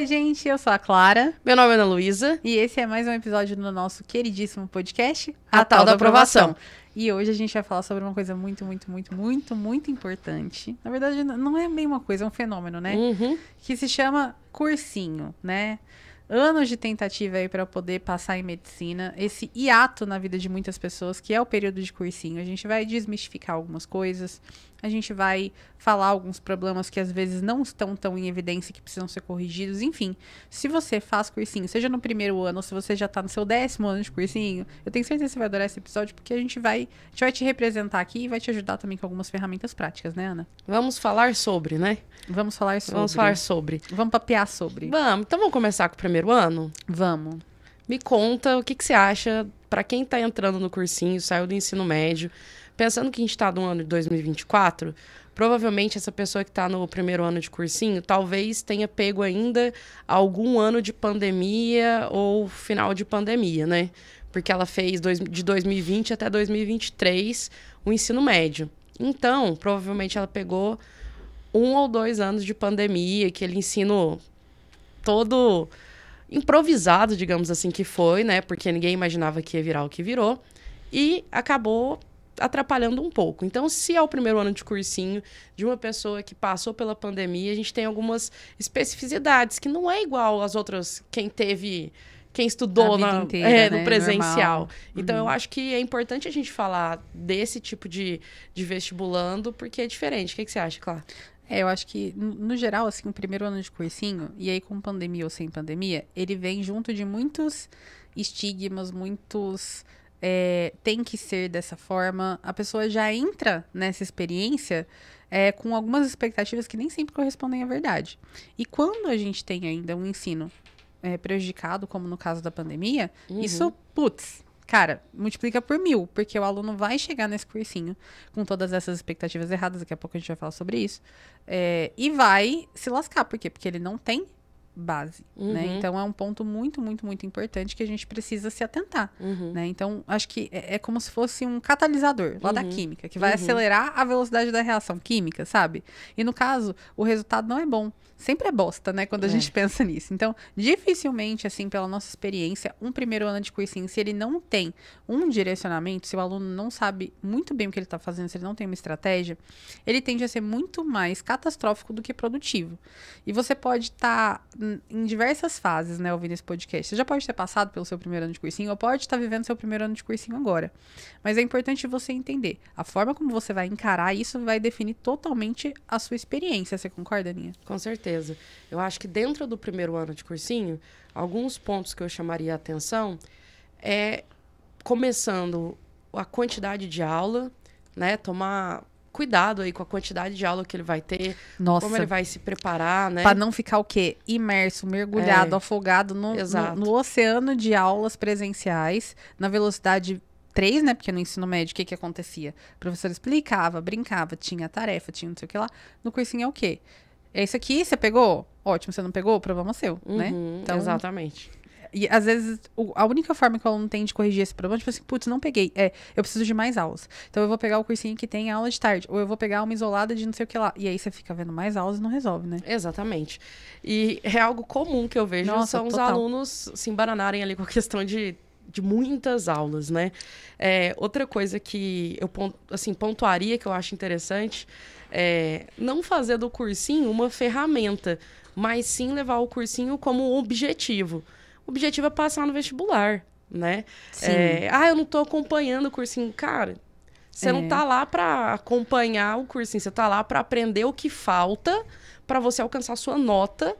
Oi, gente, eu sou a Clara. Meu nome é Ana Luísa. E esse é mais um episódio do nosso queridíssimo podcast, A, a Tal da aprovação. aprovação. E hoje a gente vai falar sobre uma coisa muito, muito, muito, muito, muito importante. Na verdade, não é bem uma coisa, é um fenômeno, né? Uhum. Que se chama cursinho, né? anos de tentativa aí para poder passar em medicina, esse hiato na vida de muitas pessoas, que é o período de cursinho. A gente vai desmistificar algumas coisas, a gente vai falar alguns problemas que às vezes não estão tão em evidência que precisam ser corrigidos. Enfim, se você faz cursinho, seja no primeiro ano, ou se você já está no seu décimo ano de cursinho, eu tenho certeza que você vai adorar esse episódio, porque a gente vai, a gente vai te representar aqui e vai te ajudar também com algumas ferramentas práticas, né, Ana? Vamos falar sobre, né? Vamos falar sobre. Vamos falar sobre. Vamos papear sobre. Vamos, então vamos começar com o primeiro ano? Vamos. Me conta o que, que você acha para quem está entrando no cursinho, saiu do ensino médio pensando que a gente está no ano de 2024, provavelmente essa pessoa que está no primeiro ano de cursinho talvez tenha pego ainda algum ano de pandemia ou final de pandemia, né? Porque ela fez dois, de 2020 até 2023 o ensino médio. Então, provavelmente ela pegou um ou dois anos de pandemia, aquele ensino todo improvisado, digamos assim, que foi, né? Porque ninguém imaginava que ia virar o que virou. E acabou atrapalhando um pouco. Então, se é o primeiro ano de cursinho de uma pessoa que passou pela pandemia, a gente tem algumas especificidades que não é igual às outras quem teve quem estudou na, inteira, é, né? no é presencial. Normal. Então, uhum. eu acho que é importante a gente falar desse tipo de, de vestibulando, porque é diferente. O que, que você acha, Clara? É, eu acho que, no geral, assim, o primeiro ano de cursinho, e aí com pandemia ou sem pandemia, ele vem junto de muitos estigmas, muitos é, tem que ser dessa forma. A pessoa já entra nessa experiência é, com algumas expectativas que nem sempre correspondem à verdade. E quando a gente tem ainda um ensino é, prejudicado, como no caso da pandemia, uhum. isso, putz, cara, multiplica por mil, porque o aluno vai chegar nesse cursinho com todas essas expectativas erradas, daqui a pouco a gente vai falar sobre isso, é, e vai se lascar, por quê? Porque ele não tem base, né? uhum. né? Então é um ponto muito, muito, muito importante que a gente precisa se atentar, uhum. né? Então acho que é, é, como se fosse um catalisador lá uhum. da química que vai uhum. acelerar a velocidade da reação química, sabe? E no caso o resultado não é bom, sempre é bosta, né? Quando a é. gente pensa nisso. Então dificilmente, assim, pela nossa experiência, um primeiro ano de cursinho, se ele não tem um direcionamento, se o aluno não sabe muito bem o que ele está fazendo, se ele não tem uma estratégia, ele tende a ser muito mais catastrófico do que produtivo. E você pode estar tá em diversas fases, né, ouvindo esse podcast. Você já pode ter passado pelo seu primeiro ano de cursinho, ou pode estar tá vivendo seu primeiro ano de cursinho agora. Mas é importante você entender. A forma como você vai encarar isso vai definir totalmente a sua experiência. Você concorda, Aninha? Com certeza. Eu acho que dentro do primeiro ano de cursinho, alguns pontos que eu chamaria a atenção é começando a quantidade de aula, né? Tomar cuidado aí com a quantidade de aula que ele vai ter, Nossa. como ele vai se preparar, né? Para não ficar o quê? Imerso, mergulhado, é. afogado no, no, no, oceano de aulas presenciais, na velocidade 3, né? Porque no ensino médio, o que que acontecia? O professor explicava, brincava, tinha tarefa, tinha não sei o que lá. No cursinho é o quê? É isso aqui, você pegou? Ótimo, você não pegou? O problema é seu, né? uhum, né? Então, exatamente. E às vezes o, a única forma que o aluno tem de corrigir esse problema é tipo assim, putz, não peguei. É, eu preciso de mais aulas. Então eu vou pegar o cursinho que tem aula de tarde, ou eu vou pegar uma isolada de não sei o que lá. E aí você fica vendo mais aulas e não resolve, né? Exatamente. E é algo comum que eu vejo Nossa, são total. os alunos se embaranarem ali com a questão de de muitas aulas, né? É, outra coisa que eu assim, pontuaria que eu acho interessante é não fazer do cursinho uma ferramenta, mas sim levar o cursinho como objetivo objetivo é passar no vestibular, né? É, ah, eu não estou acompanhando o cursinho. Cara, você é. não está lá para acompanhar o cursinho, você está lá para aprender o que falta para você alcançar a sua nota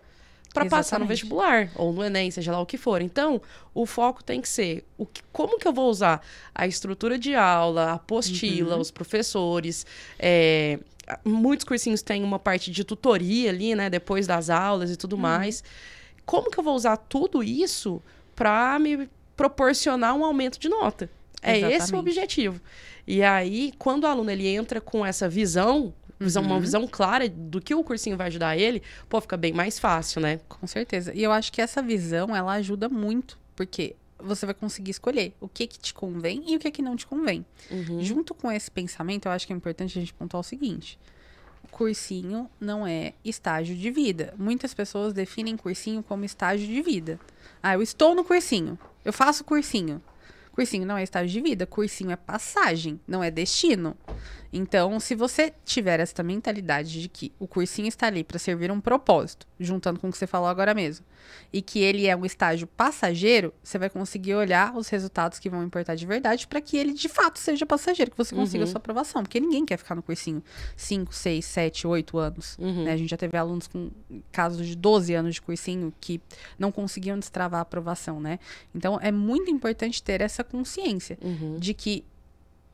para passar no vestibular ou no Enem, seja lá o que for. Então, o foco tem que ser o que, como que eu vou usar a estrutura de aula, a apostila, uhum. os professores. É, muitos cursinhos têm uma parte de tutoria ali, né? Depois das aulas e tudo uhum. mais como que eu vou usar tudo isso para me proporcionar um aumento de nota? É Exatamente. esse o objetivo. E aí, quando o aluno ele entra com essa visão, visão uhum. uma visão clara do que o cursinho vai ajudar ele, pô, fica bem mais fácil, né? Com certeza. E eu acho que essa visão, ela ajuda muito, porque você vai conseguir escolher o que que te convém e o que que não te convém. Uhum. Junto com esse pensamento, eu acho que é importante a gente pontuar o seguinte: cursinho não é estágio de vida. Muitas pessoas definem cursinho como estágio de vida. Ah, eu estou no cursinho. Eu faço cursinho. Cursinho não é estágio de vida, cursinho é passagem, não é destino. Então, se você tiver essa mentalidade de que o cursinho está ali para servir um propósito, juntando com o que você falou agora mesmo, e que ele é um estágio passageiro, você vai conseguir olhar os resultados que vão importar de verdade para que ele de fato seja passageiro, que você consiga uhum. a sua aprovação. Porque ninguém quer ficar no cursinho 5, 6, 7, 8 anos. Uhum. Né? A gente já teve alunos com casos de 12 anos de cursinho que não conseguiam destravar a aprovação, né? Então, é muito importante ter essa consciência uhum. de que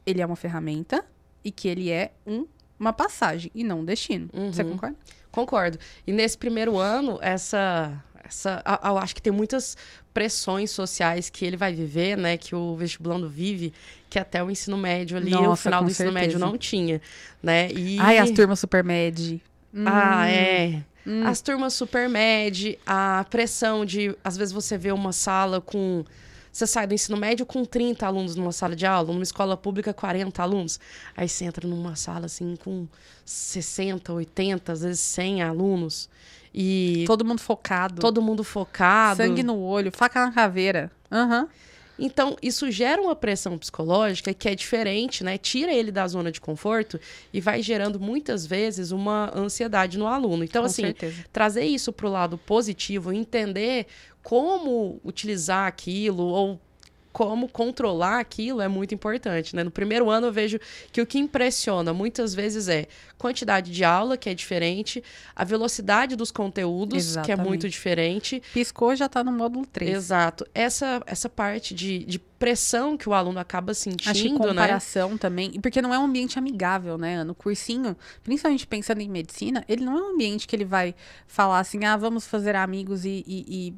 ele é uma ferramenta e que ele é um, uma passagem e não um destino. Uhum. Você concorda? Concordo. E nesse primeiro ano, essa. essa eu acho que tem muitas pressões sociais que ele vai viver, né? Que o vestibulando vive, que até o ensino médio ali, Nossa, o final do ensino médio não tinha, né? E... Ai, as turmas super med. Hum. Ah, é. Hum. As turmas super med, a pressão de, às vezes, você vê uma sala com você sai do ensino médio com 30 alunos numa sala de aula, numa escola pública, 40 alunos. Aí você entra numa sala assim com 60, 80, às vezes 100 alunos. E todo mundo focado. Todo mundo focado. Sangue no olho, faca na caveira. Uhum. Então, isso gera uma pressão psicológica que é diferente, né? Tira ele da zona de conforto e vai gerando muitas vezes uma ansiedade no aluno. Então, Com assim, certeza. trazer isso para o lado positivo, entender como utilizar aquilo ou como controlar aquilo é muito importante, né? No primeiro ano eu vejo que o que impressiona muitas vezes é quantidade de aula, que é diferente, a velocidade dos conteúdos, Exatamente. que é muito diferente. Piscou já está no módulo 3. Exato. Essa, essa parte de, de pressão que o aluno acaba sentindo, Acho que né? comparação né? também, porque não é um ambiente amigável, né, No cursinho, principalmente pensando em medicina, ele não é um ambiente que ele vai falar assim, ah, vamos fazer amigos e, e, e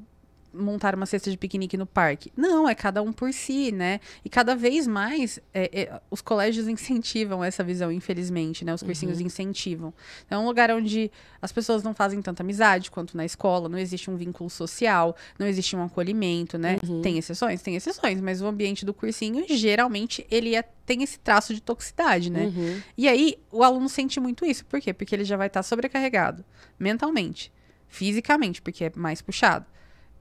montar uma cesta de piquenique no parque. Não, é cada um por si, né? E cada vez mais é, é, os colégios incentivam essa visão, infelizmente, né? Os cursinhos uhum. incentivam. Então, é um lugar onde as pessoas não fazem tanta amizade quanto na escola, não existe um vínculo social, não existe um acolhimento, né? Uhum. Tem exceções? Tem exceções, mas o ambiente do cursinho, geralmente, ele é, tem esse traço de toxicidade, né? Uhum. E aí, o aluno sente muito isso. Por quê? Porque ele já vai estar tá sobrecarregado mentalmente, fisicamente, porque é mais puxado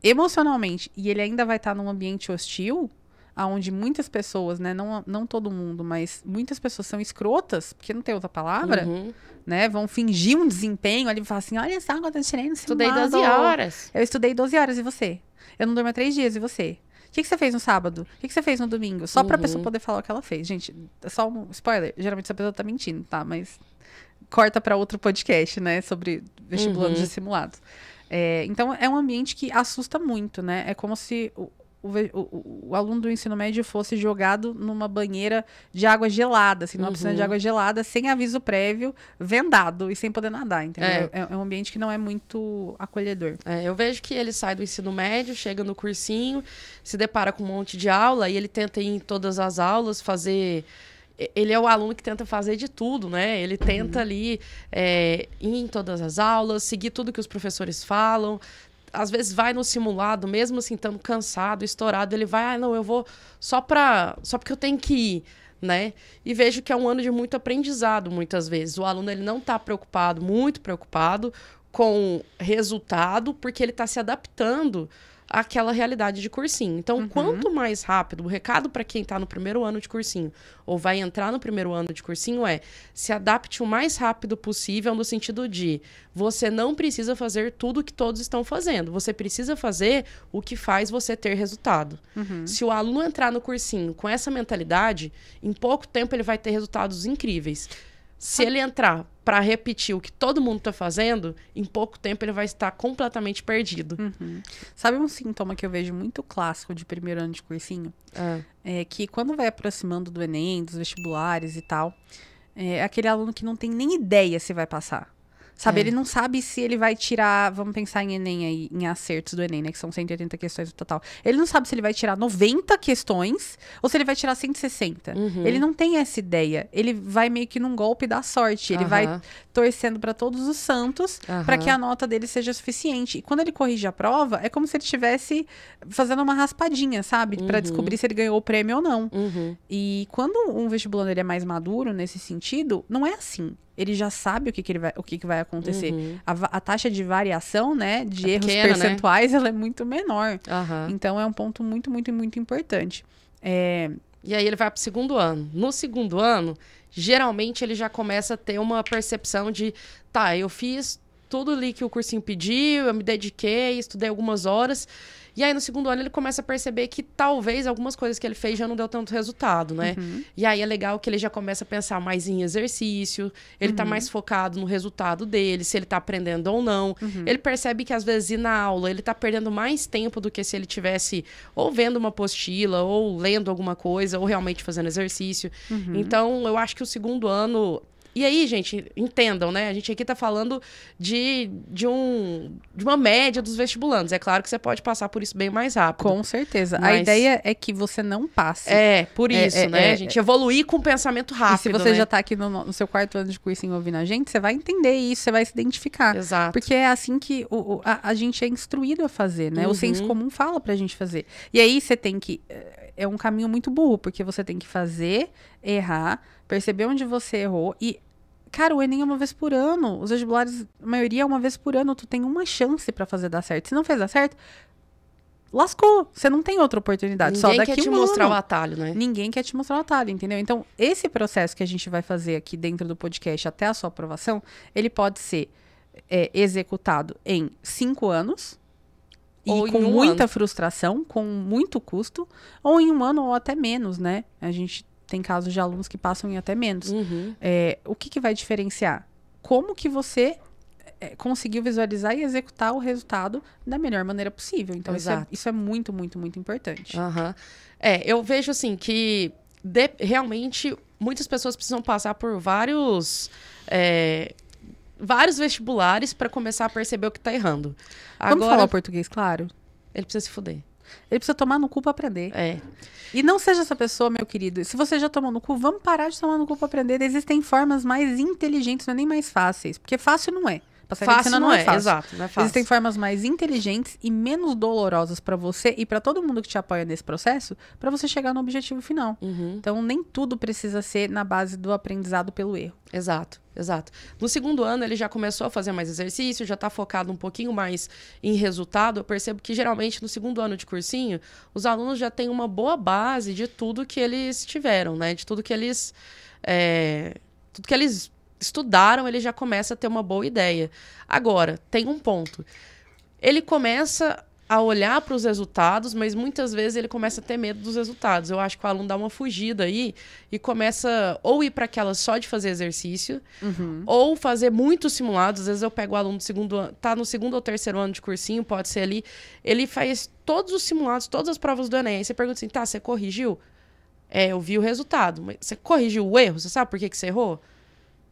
emocionalmente e ele ainda vai estar tá num ambiente hostil, aonde muitas pessoas, né, não, não todo mundo, mas muitas pessoas são escrotas, porque não tem outra palavra, uhum. né, vão fingir um desempenho, ali falar assim, olha só, quanto eu tirei Estudei 12 horas. Eu estudei 12 horas, e você? Eu não durmo há três dias, e você? O que, que você fez no sábado? O que, que você fez no domingo? Só uhum. pra pessoa poder falar o que ela fez. Gente, só um spoiler. Geralmente essa pessoa tá mentindo, tá? Mas corta para outro podcast, né? Sobre vestibulando uhum. dissimulados. simulados. É, então é um ambiente que assusta muito, né? É como se o, o, o, o, aluno do ensino médio fosse jogado numa banheira de água gelada, assim, numa uhum. piscina de uhum. água gelada, sem aviso prévio, vendado e sem poder nadar, entendeu? É. É, é um ambiente que não é muito acolhedor. É, eu vejo que ele sai do ensino médio, chega no cursinho, se depara com um monte de aula e ele tenta ir em todas as aulas, fazer ele é o aluno que tenta fazer de tudo, né? Ele tenta uhum. ali é, ir em todas as aulas, seguir tudo que os professores falam. Às vezes vai no simulado, mesmo assim, estando cansado, estourado, ele vai, ah, não, eu vou só para só porque eu tenho que ir, né? E vejo que é um ano de muito aprendizado, muitas vezes. O aluno ele não está preocupado, muito preocupado com resultado, porque ele está se adaptando aquela realidade de cursinho. Então, uhum. quanto mais rápido, o recado para quem está no primeiro ano de cursinho ou vai entrar no primeiro ano de cursinho é se adapte o mais rápido possível no sentido de você não precisa fazer tudo que todos estão fazendo. Você precisa fazer o que faz você ter resultado. Uhum. Se o aluno entrar no cursinho com essa mentalidade, em pouco tempo ele vai ter resultados incríveis. Se ele entrar para repetir o que todo mundo está fazendo, em pouco tempo ele vai estar completamente perdido. Uhum. Sabe um sintoma que eu vejo muito clássico de primeiro ano de cursinho? É, é que quando vai aproximando do Enem, dos vestibulares e tal, é aquele aluno que não tem nem ideia se vai passar. Sabe, é. ele não sabe se ele vai tirar, vamos pensar em Enem aí, em acertos do Enem, né, que são 180 questões no total. Ele não sabe se ele vai tirar 90 questões ou se ele vai tirar 160. Uhum. Ele não tem essa ideia. Ele vai meio que num golpe da sorte, ele uhum. vai torcendo para todos os santos uhum. para que a nota dele seja suficiente. E quando ele corrige a prova, é como se ele estivesse fazendo uma raspadinha, sabe, para uhum. descobrir se ele ganhou o prêmio ou não. Uhum. E quando um vestibulando ele é mais maduro nesse sentido, não é assim ele já sabe o que, que, ele vai, o que, que vai acontecer. Uhum. A, a, taxa de variação, né, de é erros pequena, né? percentuais, né? ela é muito menor. Uhum. Então é um ponto muito, muito, muito importante. É... E aí ele vai para o segundo ano. No segundo ano, geralmente ele já começa a ter uma percepção de, tá, eu fiz tudo ali que o cursinho pediu, eu me dediquei, estudei algumas horas. E aí, no segundo ano, ele começa a perceber que talvez algumas coisas que ele fez já não deu tanto resultado, né? Uhum. E aí é legal que ele já começa a pensar mais em exercício, ele tá uhum. tá mais focado no resultado dele, se ele tá aprendendo ou não. Uhum. Ele percebe que às vezes ir na aula, ele tá perdendo mais tempo do que se ele tivesse ou vendo uma apostila, ou lendo alguma coisa, ou realmente fazendo exercício. Uhum. Então, eu acho que o segundo ano e aí, gente, entendam, né? A gente aqui tá falando de, de, um, de uma média dos vestibulandos. É claro que você pode passar por isso bem mais rápido. Com certeza. Mas... A ideia é que você não passe. É, por é, isso, é, é, né? É, a gente evoluir com o pensamento rápido. E se você né? já tá aqui no, no, seu quarto ano de cursinho ouvindo a gente, você vai entender isso, você vai se identificar. Exato. Porque é assim que o, o, a, a, gente é instruído a fazer, né? Uhum. O senso comum fala pra gente fazer. E aí você tem que. É, é um caminho muito burro, porque você tem que fazer, errar, perceber onde você errou e Cara, o Enem é uma vez por ano. Os vestibulares, a maioria é uma vez por ano. Tu tem uma chance para fazer dar certo. Se não fez dar certo, lascou. Você não tem outra oportunidade. Ninguém Só daqui quer te um mostrar ano, o atalho, né? Ninguém quer te mostrar o atalho, entendeu? Então, esse processo que a gente vai fazer aqui dentro do podcast até a sua aprovação, ele pode ser é, executado em cinco anos. Ou e com um muita ano. frustração, com muito custo, ou em um ano ou até menos, né? A gente tem casos de alunos que passam em até menos. Uhum. É, o que, que vai diferenciar? Como que você é, conseguiu visualizar e executar o resultado da melhor maneira possível. Então, isso é, isso é, muito, muito, muito importante. Uhum. É, eu vejo assim que de, realmente muitas pessoas precisam passar por vários. É, vários vestibulares para começar a perceber o que está errando. Agora, Vamos falar o português, claro? Ele precisa se fuder. Ele precisa tomar no cu pra aprender. É. E não seja essa pessoa, meu querido. Se você já tomou no cu, vamos parar de tomar no cu pra aprender. Existem formas mais inteligentes, não é nem mais fáceis. Porque fácil não é. Pastelaria fácil não, não é, é, fácil. Exato, não é fácil. Existem formas mais inteligentes e menos dolorosas para você e para todo mundo que te apoia nesse processo, para você chegar no objetivo final. Uhum. Então, nem tudo precisa ser na base do aprendizado pelo erro. Exato, exato. No segundo ano, ele já começou a fazer mais exercício, já está focado um pouquinho mais em resultado. Eu percebo que, geralmente, no segundo ano de cursinho, os alunos já têm uma boa base de tudo que eles tiveram, né? De tudo que eles... É... Tudo que eles estudaram, ele já começa a ter uma boa ideia. Agora, tem um ponto. Ele começa a olhar para os resultados, mas muitas vezes ele começa a ter medo dos resultados. Eu acho que o aluno dá uma fugida aí e começa ou ir para aquela só de fazer exercício, uhum. ou fazer muitos simulados. Às vezes eu pego o aluno do segundo ano, tá no segundo ou terceiro ano de cursinho, pode ser ali, ele faz todos os simulados, todas as provas do ENEM. Aí você pergunta assim: "Tá, você corrigiu?" É, eu vi o resultado, mas você corrigiu o erro? Você sabe por que que você errou?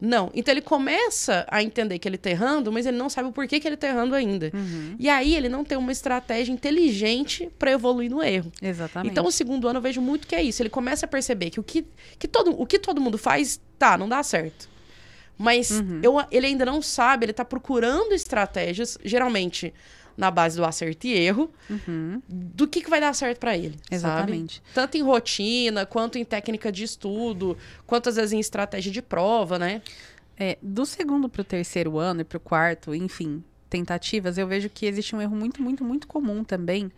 Não. Então ele começa a entender que ele está errando, mas ele não sabe o porquê que ele está errando ainda. Uhum. E aí ele não tem uma estratégia inteligente para evoluir no erro. Exatamente. Então o segundo ano eu vejo muito que é isso. Ele começa a perceber que o que, que, todo, o que todo mundo faz, tá, não dá certo. Mas uhum. eu, ele ainda não sabe, ele está procurando estratégias, geralmente na base do acerto e erro, uhum. do que, que vai dar certo para ele. Exatamente. Sabe? Tanto em rotina, quanto em técnica de estudo, quanto às vezes em estratégia de prova, né? É, do segundo para o terceiro ano e para o quarto, enfim, tentativas, eu vejo que existe um erro muito, muito, muito comum também.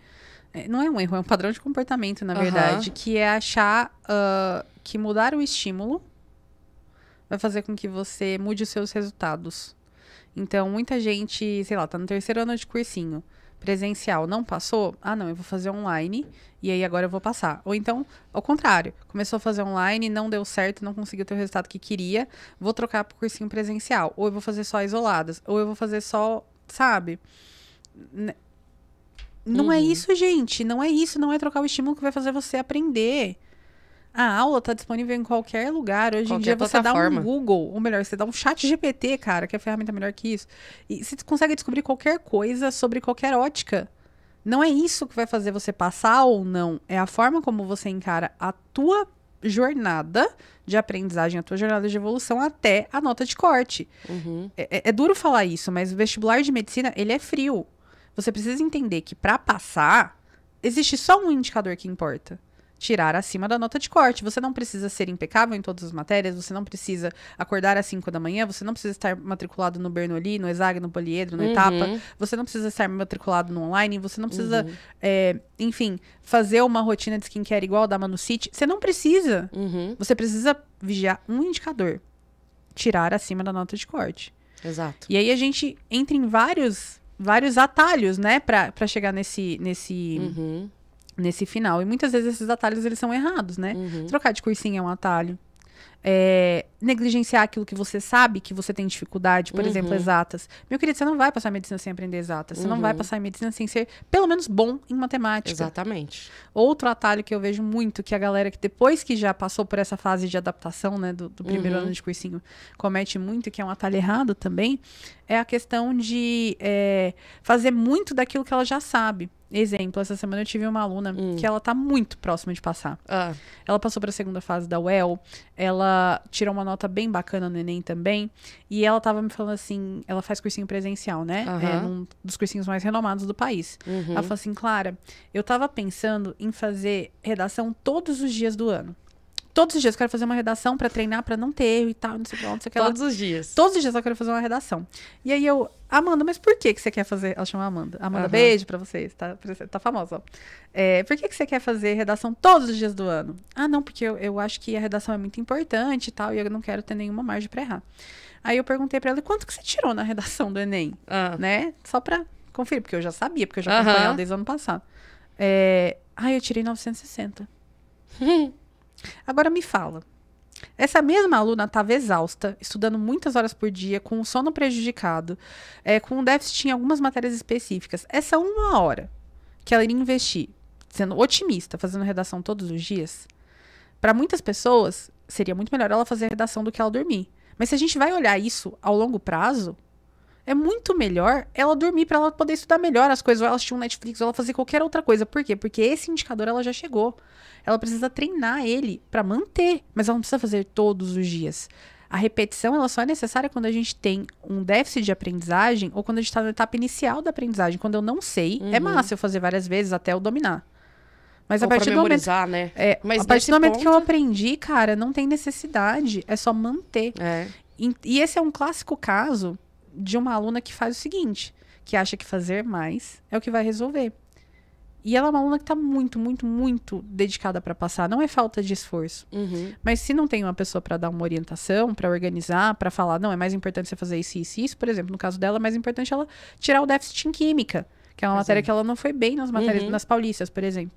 É, não é um erro, é um padrão de comportamento, na verdade, uhum. que é achar uh, que mudar o estímulo vai fazer com que você mude os seus resultados. Então, muita gente, sei lá, tá no terceiro ano de cursinho presencial não passou, ah não, eu vou fazer online e aí agora eu vou passar. Ou então, ao contrário, começou a fazer online, não deu certo, não conseguiu ter o resultado que queria, vou trocar pro cursinho presencial, ou eu vou fazer só isoladas, ou eu vou fazer só, sabe? não é uhum. é isso, gente, não é isso, não é trocar o estímulo que vai fazer você aprender. A aula está disponível em qualquer lugar. Hoje qualquer em dia você plataforma. dá um Google, ou melhor, você dá um chat GPT, cara, que é a ferramenta melhor que isso. E você consegue descobrir qualquer coisa sobre qualquer ótica. Não é isso que vai fazer você passar ou não. É a forma como você encara a tua jornada de aprendizagem, a tua jornada de evolução até a nota de corte. Uhum. É, é, é duro falar isso, mas o vestibular de medicina, ele é frio. Você precisa entender que para passar, existe só um indicador que importa tirar acima da nota de corte. Você não precisa ser impecável em todas as matérias, você não precisa acordar às 5 da manhã, você não precisa estar matriculado no Bernoulli, no Exag, no Poliedro, no uhum. Etapa, você não precisa estar matriculado no online, você não precisa, uhum. é, enfim, fazer uma rotina de skincare igual a da City. Você não precisa. Uhum. Você precisa vigiar um indicador. Tirar acima da nota de corte. Exato. E aí a gente entra em vários vários atalhos, né, para chegar nesse nesse uhum nesse final. E muitas vezes esses atalhos eles são errados, né? Uhum. Trocar de cursinho é um atalho é, negligenciar aquilo que você sabe que você tem dificuldade, por uhum. exemplo, exatas. Meu querido, você não vai passar medicina sem aprender exatas. Você uhum. não vai uhum. passar medicina sem ser, pelo menos, bom em matemática. Exatamente. Outro atalho que eu vejo muito que a galera que depois que já passou por essa fase de adaptação, né, do, do primeiro uhum. ano de cursinho, comete muito, que é um atalho errado também, é a questão de é, fazer muito daquilo que ela já sabe. Exemplo, essa semana eu tive uma aluna hum. que ela tá muito próxima de passar. Ah. Ela passou para a segunda fase da UEL, ela ela tirou uma nota bem bacana no Enem também. E ela tava me falando assim: ela faz cursinho presencial, né? Uhum. É um dos cursinhos mais renomados do país. Uhum. Ela falou assim: Clara, eu tava pensando em fazer redação todos os dias do ano todos os dias eu quero fazer uma redação para treinar, para não ter erro e tal, não sei o que, lá. Todos os dias. Todos os dias eu quero fazer uma redação. E aí eu, Amanda, mas por que, que você quer fazer? Ela chama Amanda. Amanda, uhum. beijo pra vocês, tá, tá famosa, ó. É, por que, que você quer fazer redação todos os dias do ano? Ah, não, porque eu, eu acho que a redação é muito importante e tal, e eu não quero ter nenhuma margem para errar. Aí eu perguntei para ela, quanto que você tirou na redação do Enem? Uhum. Né? Só pra conferir, porque eu já sabia, porque eu já acompanhei uhum. ela desde o ano passado. É, ah, eu tirei 960. Agora me fala. Essa mesma aluna estava exausta, estudando muitas horas por dia, com o sono prejudicado, é, com um déficit em algumas matérias específicas. Essa uma hora que ela iria investir, sendo otimista, fazendo redação todos os dias, para muitas pessoas seria muito melhor ela fazer redação do que ela dormir. Mas se a gente vai olhar isso ao longo prazo, é muito melhor ela dormir para ela poder estudar melhor as coisas, ou ela assistir um Netflix, ou ela fazer qualquer outra coisa. Por quê? Porque esse indicador ela já chegou. Ela precisa treinar ele para manter, mas ela não precisa fazer todos os dias. A repetição ela só é necessária quando a gente tem um déficit de aprendizagem ou quando a gente está na etapa inicial da aprendizagem. Quando eu não sei, é uhum. é massa eu fazer várias vezes até eu dominar. Mas Ou a partir do momento, né? é, Mas a partir do momento ponto... que eu aprendi, cara, não tem necessidade, é só manter. É. E, e esse é um clássico caso de uma aluna que faz o seguinte, que acha que fazer mais é o que vai resolver. E ela é uma aluna que está muito, muito, muito dedicada para passar. Não é falta de esforço. Uhum. Mas se não tem uma pessoa para dar uma orientação, para organizar, para falar, não, é mais importante você fazer isso, isso, isso, por exemplo, no caso dela, é mais importante ela tirar o déficit em química, que é uma matéria é. que ela não foi bem nas matérias, uhum. nas paulistas, por exemplo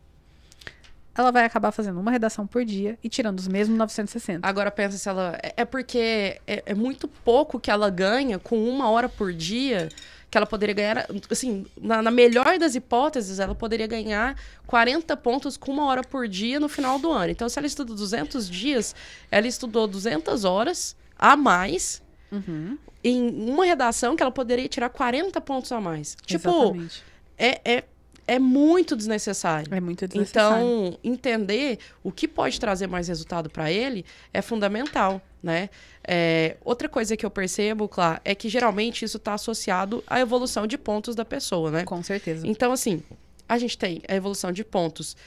ela vai acabar fazendo uma redação por dia e tirando os mesmos 960. Agora pensa se ela. É, é porque é, é, muito pouco que ela ganha com uma hora por dia que ela poderia ganhar. Assim, na, na, melhor das hipóteses, ela poderia ganhar 40 pontos com uma hora por dia no final do ano. Então, se ela estuda 200 dias, ela estudou 200 horas a mais. Uhum. Em uma redação que ela poderia tirar 40 pontos a mais. Tipo, Exatamente. é, é é muito desnecessário. É muito então, desnecessário. Então, entender o que pode trazer mais resultado para ele é fundamental, né? É, outra coisa que eu percebo, claro, é que geralmente isso está associado à evolução de pontos da pessoa, né? Com certeza. Então, assim, a gente tem a evolução de pontos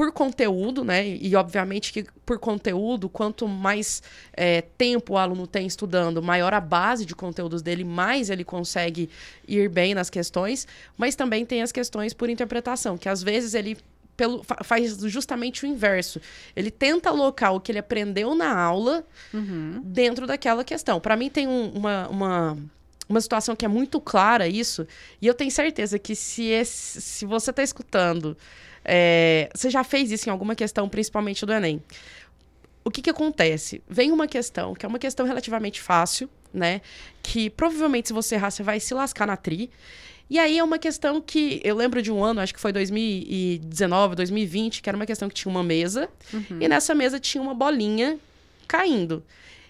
por conteúdo, né? E obviamente que por conteúdo, quanto mais é, tempo o aluno tem estudando, maior a base de conteúdos dele, mais ele consegue ir bem nas questões. Mas também tem as questões por interpretação, que às vezes ele pelo, faz justamente o inverso. Ele tenta alocar o que ele aprendeu na aula uhum. dentro daquela questão. Para mim tem um, uma, uma uma situação que é muito clara isso, e eu tenho certeza que se, esse, se você está escutando é, você já fez isso em alguma questão, principalmente do Enem. O que, que acontece? Vem uma questão, que é uma questão relativamente fácil, né? Que provavelmente, se você errar, você vai se lascar na tri. E aí é uma questão que eu lembro de um ano, acho que foi 2019, 2020, que era uma questão que tinha uma mesa uhum. e nessa mesa tinha uma bolinha caindo.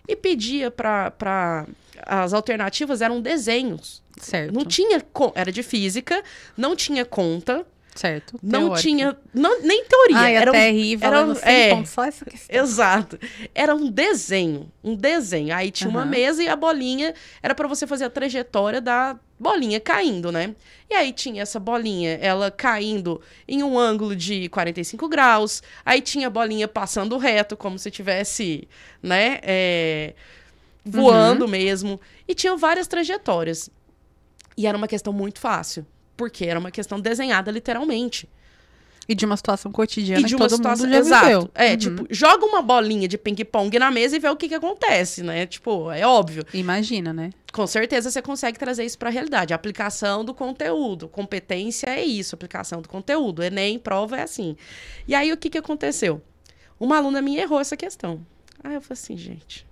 E pedia para as alternativas eram desenhos. Certo. Não tinha era de física, não tinha conta, Certo. Não teórica. tinha. Não, nem teoria. Ai, era terrível. Era, um, assim, é, só essa questão. Exato. Era um desenho. Um desenho. Aí tinha uhum. uma mesa e a bolinha era para você fazer a trajetória da bolinha caindo, né? E aí tinha essa bolinha, ela caindo em um ângulo de 45 graus. Aí tinha a bolinha passando reto, como se tivesse, né? É, voando uhum. mesmo. E tinha várias trajetórias. E era uma questão muito fácil porque era uma questão desenhada literalmente. E de uma situação cotidiana e de uma todo situação, mundo já exato. Viveu. É, uhum. tipo, joga uma bolinha de ping-pong na mesa e vê o que, que acontece, né? Tipo, é óbvio. Imagina, né? Com certeza você consegue trazer isso para a realidade. Aplicação do conteúdo. Competência é isso, aplicação do conteúdo. Enem, prova é assim. E aí, o que, que aconteceu? Uma aluna minha errou essa questão. Aí eu falei assim, gente,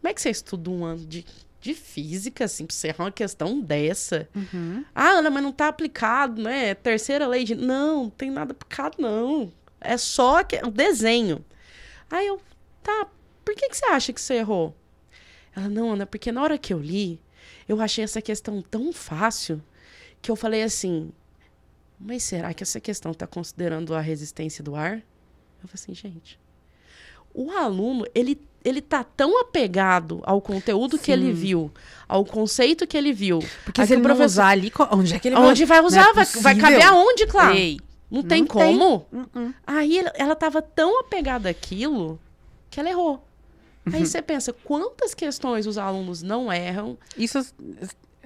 como é que você estuda um ano de de física, assim, pra você errar uma questão dessa. Uhum. Ah, Ana, mas não tá aplicado, né? É terceira lei de. Não, não tem nada aplicado, não. É só que... desenho. Aí eu, tá, por que, que você acha que você errou? Ela, não, Ana, porque na hora que eu li, eu achei essa questão tão fácil que eu falei assim: mas será que essa questão tá considerando a resistência do ar? Eu falei assim, gente. O aluno, ele ele tá tão apegado ao conteúdo Sim. que ele viu, ao conceito que ele viu. Porque se ele professor... usar ali, onde é que ele vai... Onde vai usar? É vai, vai caber aonde, claro. Ei, não, tem, como. Hum, hum. Aí ela, ela tava tão apegada àquilo que ela errou. Aí uhum. você pensa, quantas questões os alunos não erram? Isso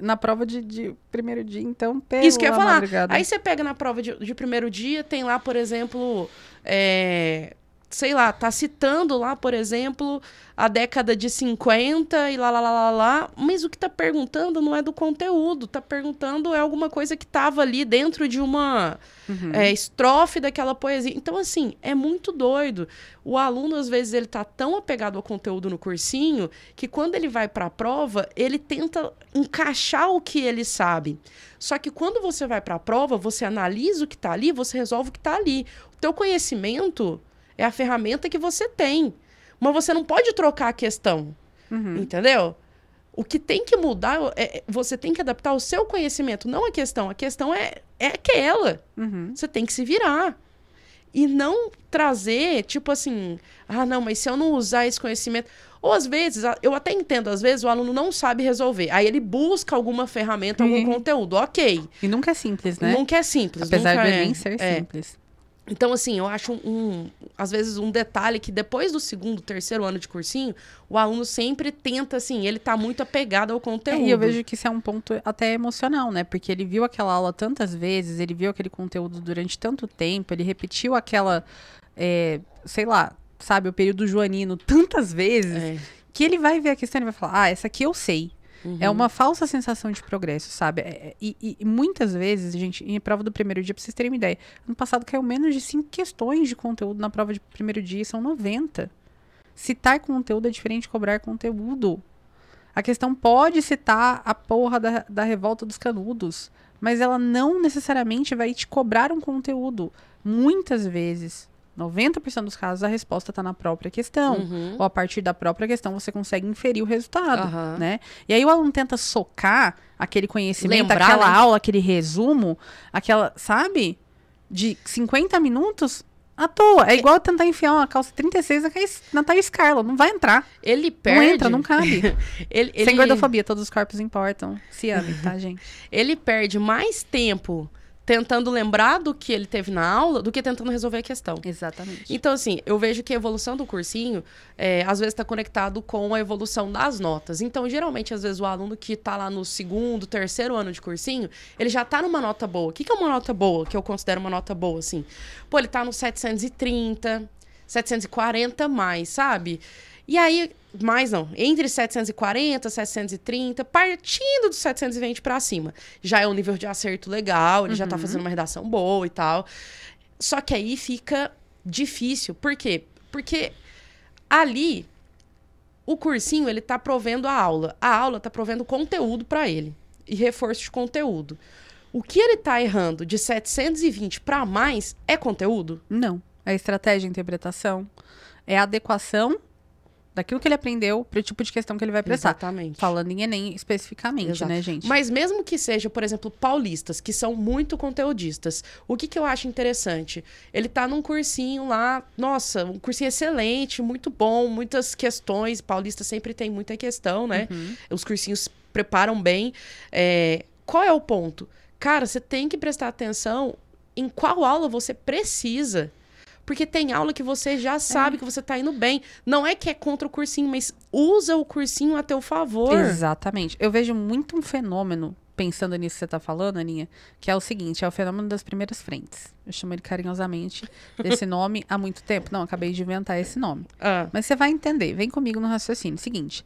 na prova de, de primeiro dia, então, pelo Isso que eu ia falar. Madrugada. Aí você pega na prova de, de primeiro dia, tem lá, por exemplo, é, sei lá, tá citando lá, por exemplo, a década de 50 e lá, lá, lá, lá, lá, mas o que tá perguntando não é do conteúdo, tá perguntando é alguma coisa que tava ali dentro de uma uhum. é, estrofe daquela poesia. Então, assim, é muito doido. O aluno, às vezes, ele tá tão apegado ao conteúdo no cursinho que quando ele vai para a prova, ele tenta encaixar o que ele sabe. Só que quando você vai para a prova, você analisa o que tá ali, você resolve o que tá ali. O teu conhecimento é a ferramenta que você tem. Mas você não pode trocar a questão. Uhum. Entendeu? O que tem que mudar é, é você tem que adaptar o seu conhecimento, não a questão. A questão é, é aquela. Uhum. Você tem que se virar. E não trazer, tipo assim, ah, não, mas se eu não usar esse conhecimento. Ou às vezes, eu até entendo, às vezes o aluno não sabe resolver. Aí ele busca alguma ferramenta, uhum. algum conteúdo, ok. E nunca é simples, né? Nunca é simples. Apesar de é, bem ser é. simples. Então, assim, eu acho um, um, às vezes, um detalhe que depois do segundo, terceiro ano de cursinho, o aluno sempre tenta, assim, ele tá muito apegado ao conteúdo. É, e eu vejo que isso é um ponto até emocional, né? Porque ele viu aquela aula tantas vezes, ele viu aquele conteúdo durante tanto tempo, ele repetiu aquela, é, sei lá, sabe, o período joanino tantas vezes, é. que ele vai ver a questão e vai falar, ah, essa aqui eu sei. É uhum. É uma falsa sensação de progresso, sabe? É, é, e, e, e, muitas vezes, gente, em prova do primeiro dia, pra vocês terem uma ideia, ano passado caiu menos de cinco questões de conteúdo na prova de primeiro dia, são 90. Citar conteúdo é diferente de cobrar conteúdo. A questão pode citar a porra da, da revolta dos canudos, mas ela não necessariamente vai te cobrar um conteúdo. Muitas vezes 90% dos casos a resposta está na própria questão. Uhum. Ou a partir da própria questão você consegue inferir o resultado, uhum. né? E aí o aluno tenta socar aquele conhecimento, Lembrar, aquela né? aula, aquele resumo, aquela, sabe? De 50 minutos à toa. É igual tentar enfiar uma calça 36 na Thais Carla. Não vai entrar. Ele perde. Não entra, não cabe. ele, ele... Sem gordofobia, todos os corpos importam. Se ame, tá, gente? ele perde mais tempo tentando lembrar do que ele teve na aula do que tentando resolver a questão. Exatamente. Então, assim, eu vejo que a evolução do cursinho, é, às vezes, está conectado com a evolução das notas. Então, geralmente, às vezes, o aluno que está lá no segundo, terceiro ano de cursinho, ele já está numa nota boa. O que, que é uma nota boa, que eu considero uma nota boa, assim? Pô, ele está no 730, 740 mais, sabe? E aí, mais não, entre 740, 730, partindo dos 720 para cima. Já é um nível de acerto legal, ele uhum. já tá uhum. fazendo uma redação boa e tal. Só que aí fica difícil. Por quê? Porque ali o cursinho ele tá provendo a aula, a aula tá provendo conteúdo para ele e reforço de conteúdo. O que ele tá errando de 720 para mais é conteúdo? Não. É estratégia, interpretação, é adequação daquilo que ele aprendeu para o tipo de questão que ele vai prestar. Exatamente. Falando em Enem especificamente, né, Exato. né, gente? Mas mesmo que seja, por exemplo, paulistas, que são muito conteudistas, o que, que eu acho interessante? Ele tá num cursinho lá, nossa, um cursinho excelente, muito bom, muitas questões. Paulista sempre tem muita questão, né? Uhum. Os cursinhos preparam bem. É... Qual é o ponto? Cara, você tem que prestar atenção em qual aula você precisa porque tem aula que você já é. sabe é. que você tá indo bem. Não é que é contra o cursinho, mas usa o cursinho a teu favor. Exatamente. Eu vejo muito um fenômeno pensando nisso que você está falando, Aninha, que é o seguinte, é o fenômeno das primeiras frentes. Eu chamo ele carinhosamente desse nome há muito tempo. Não, acabei de inventar esse nome. Ah. Mas você vai entender. Vem comigo no raciocínio. Seguinte,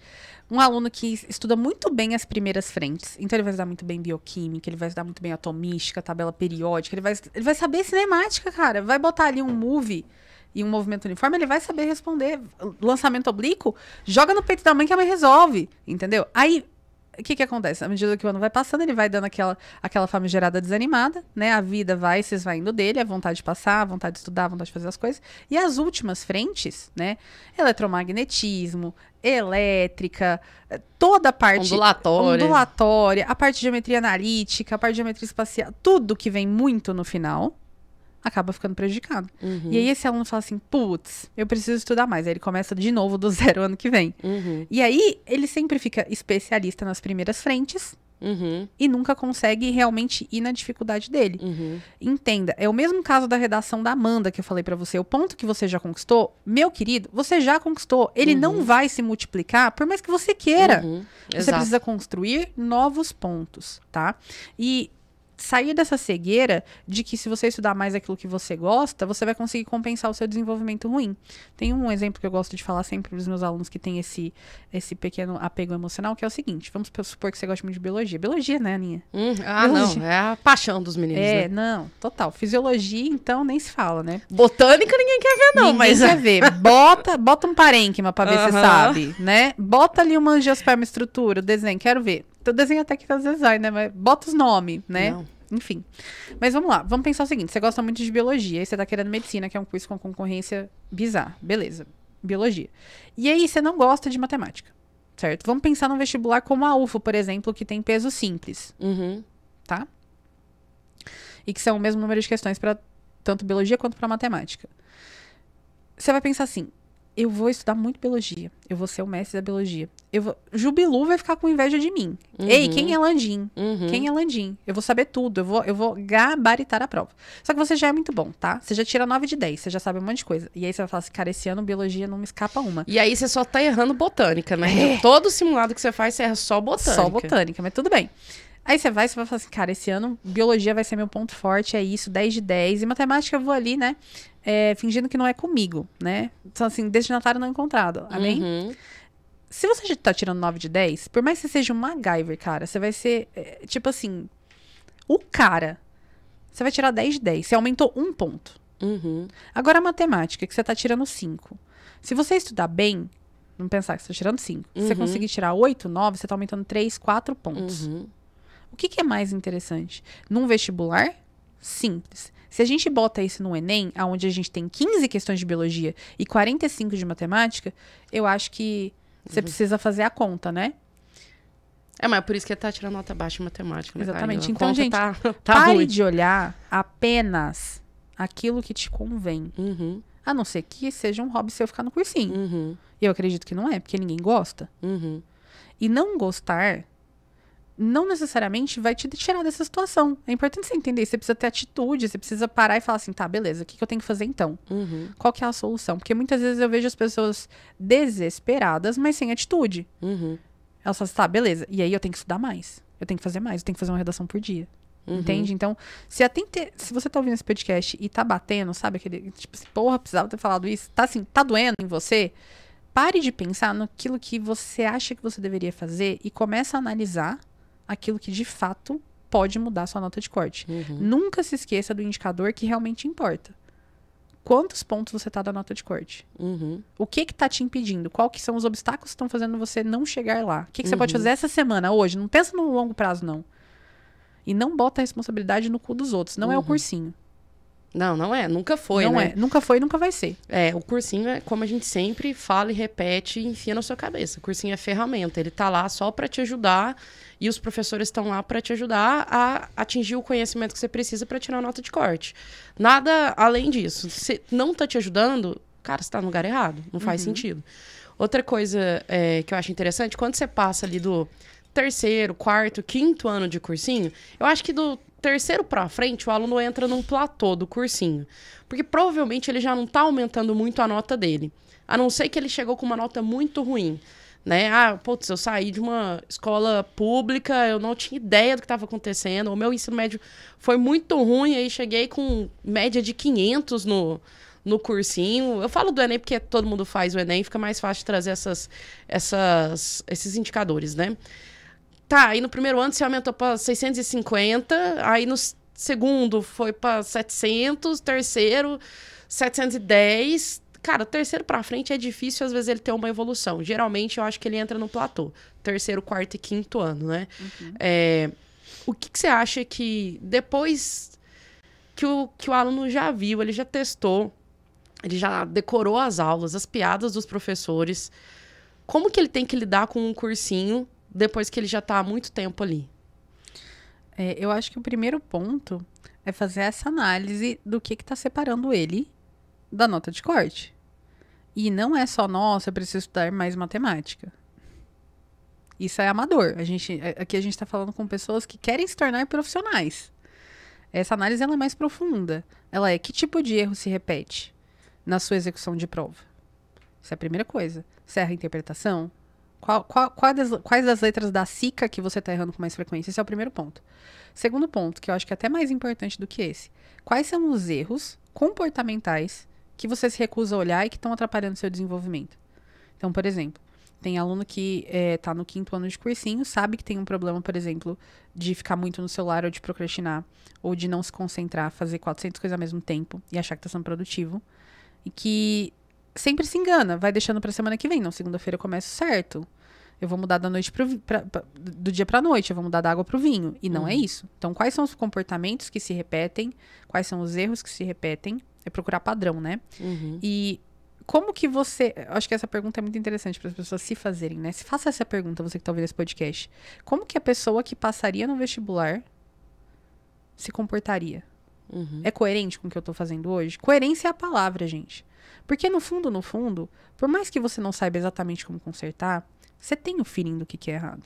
um aluno que estuda muito bem as primeiras frentes, então ele vai estudar muito bem bioquímica, ele vai estudar muito bem atomística, tabela periódica, ele vai, ele vai saber cinemática, cara. Vai botar ali um movie e um movimento uniforme, ele vai saber responder. Lançamento oblíquo, joga no peito da mãe que a mãe resolve, entendeu? Aí o que que acontece? À medida que o ano vai passando, ele vai dando aquela, aquela famigerada desanimada, né? A vida vai se esvaindo dele, a vontade de passar, a vontade de estudar, a vontade de fazer as coisas. E as últimas frentes, né? Eletromagnetismo, elétrica, toda a parte ondulatória. ondulatória, a parte de geometria analítica, a parte de geometria espacial, tudo que vem muito no final, acaba ficando prejudicado. Uhum. E aí esse aluno fala assim, putz, eu preciso estudar mais. Aí ele começa de novo do zero ano que vem. Uhum. E aí ele sempre fica especialista nas primeiras frentes. Uhum. E nunca consegue realmente ir na dificuldade dele. Uhum. Entenda, é o mesmo caso da redação da Amanda que eu falei para você. O ponto que você já conquistou, meu querido, você já conquistou. Ele não uhum. vai se multiplicar por mais que você queira. Uhum. Você precisa construir novos pontos, tá? E sair dessa cegueira de que se você estudar mais aquilo que você gosta, você vai conseguir compensar o seu desenvolvimento ruim. Tem um exemplo que eu gosto de falar sempre para os meus alunos que tem esse, esse pequeno apego emocional, que é o seguinte: vamos supor que você gosta muito de biologia. Biologia, né, Aninha? Hum, ah, biologia. não. É a paixão dos meninos. É, né? não, total. Fisiologia, então, nem se fala, né? Botânica ninguém quer ver, não, ninguém mas. Quer ver. Bota, bota um parênquima para ver se uhum. sabe, né? Bota ali uma angiosperma estrutura, o desenho, quero ver. Então, eu desenho até que às vezes né? Mas bota os nomes, né? Não. Enfim. Mas vamos lá, vamos pensar o seguinte: você gosta muito de biologia e você tá querendo medicina, que é um curso com concorrência bizarra. Beleza, biologia. E aí você não gosta de matemática, certo? Vamos pensar num vestibular como a UFO, por exemplo, que tem peso simples. Uhum. Tá? E que são o mesmo número de questões para tanto biologia quanto para matemática. Você vai pensar assim: eu vou estudar muito biologia. Eu vou ser o mestre da biologia. Eu vou... Jubilu vai ficar com inveja de mim. Uhum. Ei, quem é Landim? Uhum. Quem é Landim? Eu vou saber tudo. Eu vou, eu vou gabaritar a prova. Só que você já é muito bom, tá? Você já tira 9 de 10. Você já sabe um monte de coisa. E aí você vai falar assim, cara, esse ano biologia não me escapa uma. E aí você só tá errando botânica, né? É. Todo simulado que você faz, você erra só botânica. Só botânica, mas tudo bem. Aí você vai, você vai falar assim, cara, esse ano biologia vai ser meu ponto forte, é isso, 10 de 10. E matemática eu vou ali, né? É, fingindo que não é comigo, né? Então, assim, destinatário não encontrado. Amém? Uhum. Se você já tá tirando 9 de 10, por mais que você seja um MacGyver, cara, você vai ser, é, tipo assim, o cara. Você vai tirar 10 de 10. Você aumentou um ponto. Uhum. Agora a matemática, que você tá tirando 5. Se você estudar bem, não pensar que você tá tirando 5. Uhum. Se você uhum. conseguir tirar 8, 9, você tá aumentando 3, 4 pontos. Uhum. O que, que é mais interessante? Num vestibular? Simples. Se a gente bota isso no Enem, onde a gente tem 15 questões de biologia e 45 de matemática, eu acho que você uhum. precisa fazer a conta, né? É, mas é por isso que tá tirando nota baixa em matemática, né? Exatamente. Então, gente, tá, tá pare ruim. de olhar apenas aquilo que te convém. Uhum. A não ser que seja um hobby seu ficar no cursinho. Uhum. E eu acredito que não é, porque ninguém gosta. Uhum. E não gostar não necessariamente vai te tirar dessa situação. É importante você entender, você precisa ter atitude, você precisa parar e falar assim, tá, beleza, o que, que eu tenho que fazer então? Uhum. Qual que é a solução? Porque muitas vezes eu vejo as pessoas desesperadas, mas sem atitude. Uhum. Elas falam assim, tá, beleza, e aí eu tenho que estudar mais, eu tenho que fazer mais, eu tenho que fazer uma redação por dia. Uhum. Entende? Então, se, atente, se você tá ouvindo esse podcast e tá batendo, sabe, aquele, tipo, assim, porra, precisava ter falado isso, tá assim, tá doendo em você, pare de pensar naquilo que você acha que você deveria fazer e começa a analisar aquilo que de fato pode mudar sua nota de corte. Uhum. Nunca se esqueça do indicador que realmente importa. Quantos pontos você está da nota de corte? Uhum. O que que tá te impedindo? Qual que são os obstáculos que estão fazendo você não chegar lá? O que, que uhum. você pode uhum. fazer essa semana, hoje? Não pensa no longo prazo, não. E não bota a responsabilidade no cu dos outros. Não é o uhum. cursinho. Não, não é. Nunca foi, não né? é. Nunca foi e nunca vai ser. É, o cursinho é como a gente sempre fala e repete e enfia na sua cabeça. O cursinho é ferramenta. Ele tá lá só para te ajudar e os professores estão lá para te ajudar a atingir o conhecimento que você precisa para tirar nota de corte. Nada além disso. Se não tá te ajudando, cara, você tá no lugar errado. Não faz uhum. sentido. Outra coisa é, que eu acho interessante, quando você passa ali do terceiro, quarto, quinto ano de cursinho, eu acho que do terceiro para frente, o aluno entra num platô do cursinho. Porque provavelmente ele já não está aumentando muito a nota dele. A não ser que ele chegou com uma nota muito ruim. Né? Ah, putz, eu saí de uma escola pública, eu não tinha ideia do que estava acontecendo, o meu ensino médio foi muito ruim, aí cheguei com média de 500 no, no cursinho. Eu falo do Enem porque todo mundo faz o Enem, fica mais fácil trazer essas, essas, esses indicadores, né? Tá, aí no primeiro ano você aumentou para 650, aí no segundo foi para 700, terceiro 710. Cara, terceiro para frente é difícil às vezes ele ter uma evolução. Geralmente eu acho que ele entra no platô, terceiro, quarto e quinto ano, né? Uhum. É, o que, que você acha que depois que o, que o aluno já viu, ele já testou, ele já decorou as aulas, as piadas dos professores, como que ele tem que lidar com um cursinho depois que ele já está há muito tempo ali? É, eu acho que o primeiro ponto é fazer essa análise do que está separando ele da nota de corte. E não é só, nossa, eu preciso estudar mais matemática. Isso é amador. A gente, é, aqui a gente está falando com pessoas que querem se tornar profissionais. Essa análise ela é mais profunda. Ela é que tipo de erro se repete na sua execução de prova? Isso é a primeira coisa. Se erra a interpretação, qual, qual, qual das, quais das letras da SICA que você está errando com mais frequência? Esse é o primeiro ponto. Segundo ponto, que eu acho que é até mais importante do que esse. Quais são os erros comportamentais que você se recusa a olhar e que estão atrapalhando seu desenvolvimento? Então, por exemplo, tem aluno que está eh, no quinto ano de cursinho, sabe que tem um problema, por exemplo, de ficar muito no celular ou de procrastinar, ou de não se concentrar, fazer 400 coisas ao mesmo tempo e achar que está sendo produtivo. E que sempre se engana, vai deixando pra semana que vem. Não, segunda-feira eu começo certo. Eu vou mudar da noite pro, pra, pra, do dia pra noite, eu vou mudar da água pro vinho. E não é uhum. isso. Então, quais são os comportamentos que se repetem? Quais são os erros que se repetem? É procurar padrão, né? Uhum. E como que você. Acho que essa pergunta é muito interessante para as pessoas se fazerem, né? Se faça essa pergunta, você que está ouvindo esse podcast. Como que a pessoa que passaria no vestibular se comportaria? Uhum. É coerente com o que eu tô fazendo hoje? Coerência é a palavra, gente. Porque no fundo, no fundo, por mais que você não saiba exatamente como consertar, você tem o feeling do que, que é errado.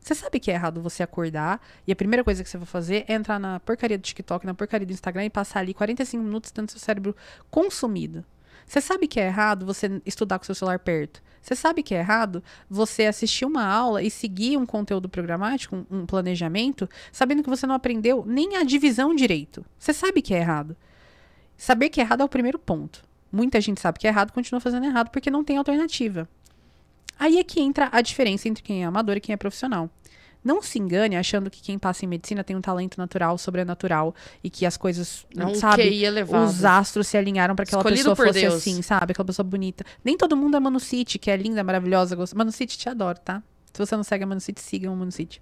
Você sabe que é errado você acordar e a primeira coisa que você vai fazer é entrar na porcaria do TikTok, na porcaria do Instagram e passar ali 45 minutos tendo seu cérebro consumido. Você sabe que é errado você estudar com seu celular perto. Você sabe que é errado você assistir uma aula e seguir um conteúdo programático, um, um planejamento, sabendo que você não aprendeu nem a divisão direito. Você sabe que é errado. Saber que é errado é o primeiro ponto. Muita gente sabe que é errado, continua fazendo errado porque não tem alternativa. Aí é que entra a diferença entre quem é amador e quem é profissional. Não se engane achando que quem passa em medicina tem um talento natural, sobrenatural e que as coisas, não é um sabe, os astros se alinharam para que aquela pessoa fosse Deus. assim, sabe? Aquela pessoa bonita. Nem todo mundo é Manu City, que é linda, maravilhosa, gostosa. Manu City te adoro, tá? Se você não segue a Manu City, siga a Manu City.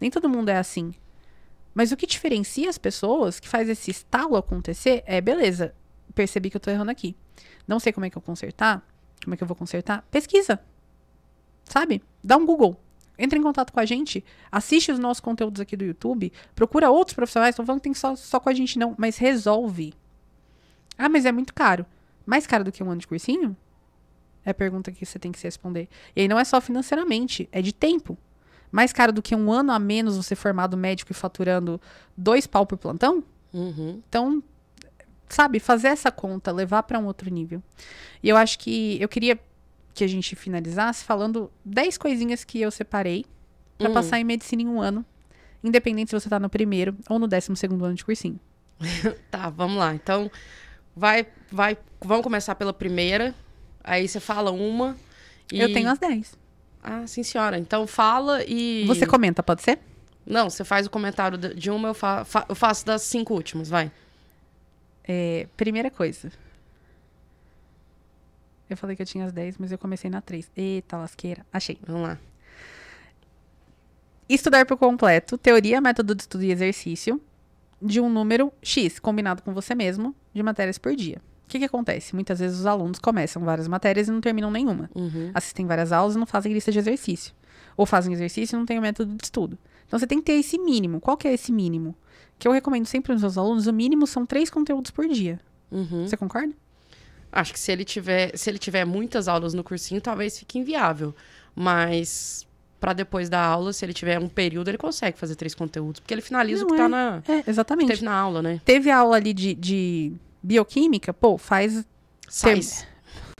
Nem todo mundo é assim. Mas o que diferencia as pessoas, que faz esse estalo acontecer, é beleza, percebi que eu tô errando aqui. Não sei como é que eu consertar, como é que eu vou consertar? Pesquisa. Sabe? Dá um Google. Entre em contato com a gente, assiste os nossos conteúdos aqui do YouTube, procura outros profissionais, não falando que tem só, só com a gente não, mas resolve. Ah, mas é muito caro. Mais caro do que um ano de cursinho? É a pergunta que você tem que se responder. E aí não é só financeiramente, é de tempo. Mais caro do que um ano a menos você formado médico e faturando dois pau por plantão? Uhum. Então, sabe, fazer essa conta, levar para um outro nível. E eu acho que eu queria que a gente finalizasse falando 10 coisinhas que eu separei para hum. passar em medicina em um ano, independente se você tá no primeiro ou no décimo segundo ano de cursinho. tá, vamos lá. Então, vai, vai, vamos começar pela primeira. Aí você fala uma. E... Eu tenho as 10. Ah, sim, senhora. Então fala e. Você comenta, pode ser? Não, você faz o comentário de uma, eu, fa fa eu faço das cinco últimas, vai. É, primeira coisa. Eu falei que eu tinha as 10, mas eu comecei na 3. Eita, lasqueira. Achei. Vamos lá. Estudar por completo, teoria, método de estudo e exercício de um número X, combinado com você mesmo, de matérias por dia. O que, que acontece? Muitas vezes os alunos começam várias matérias e não terminam nenhuma. Uhum. Assistem várias aulas e não fazem lista de exercício. Ou fazem exercício e não tem o método de estudo. Então você tem que ter esse mínimo. Qual que é esse mínimo? Que eu recomendo sempre aos meus alunos, o mínimo são três conteúdos por dia. Uhum. Você concorda? Acho que se ele tiver, se ele tiver muitas aulas no cursinho, talvez fique inviável. Mas para depois da aula, se ele tiver um período, ele consegue fazer três conteúdos, porque ele finaliza Não, tá é. É, o que é, tá na. É, exatamente. teve na aula, né? Teve aula ali de, de bioquímica, pô, faz. Sais.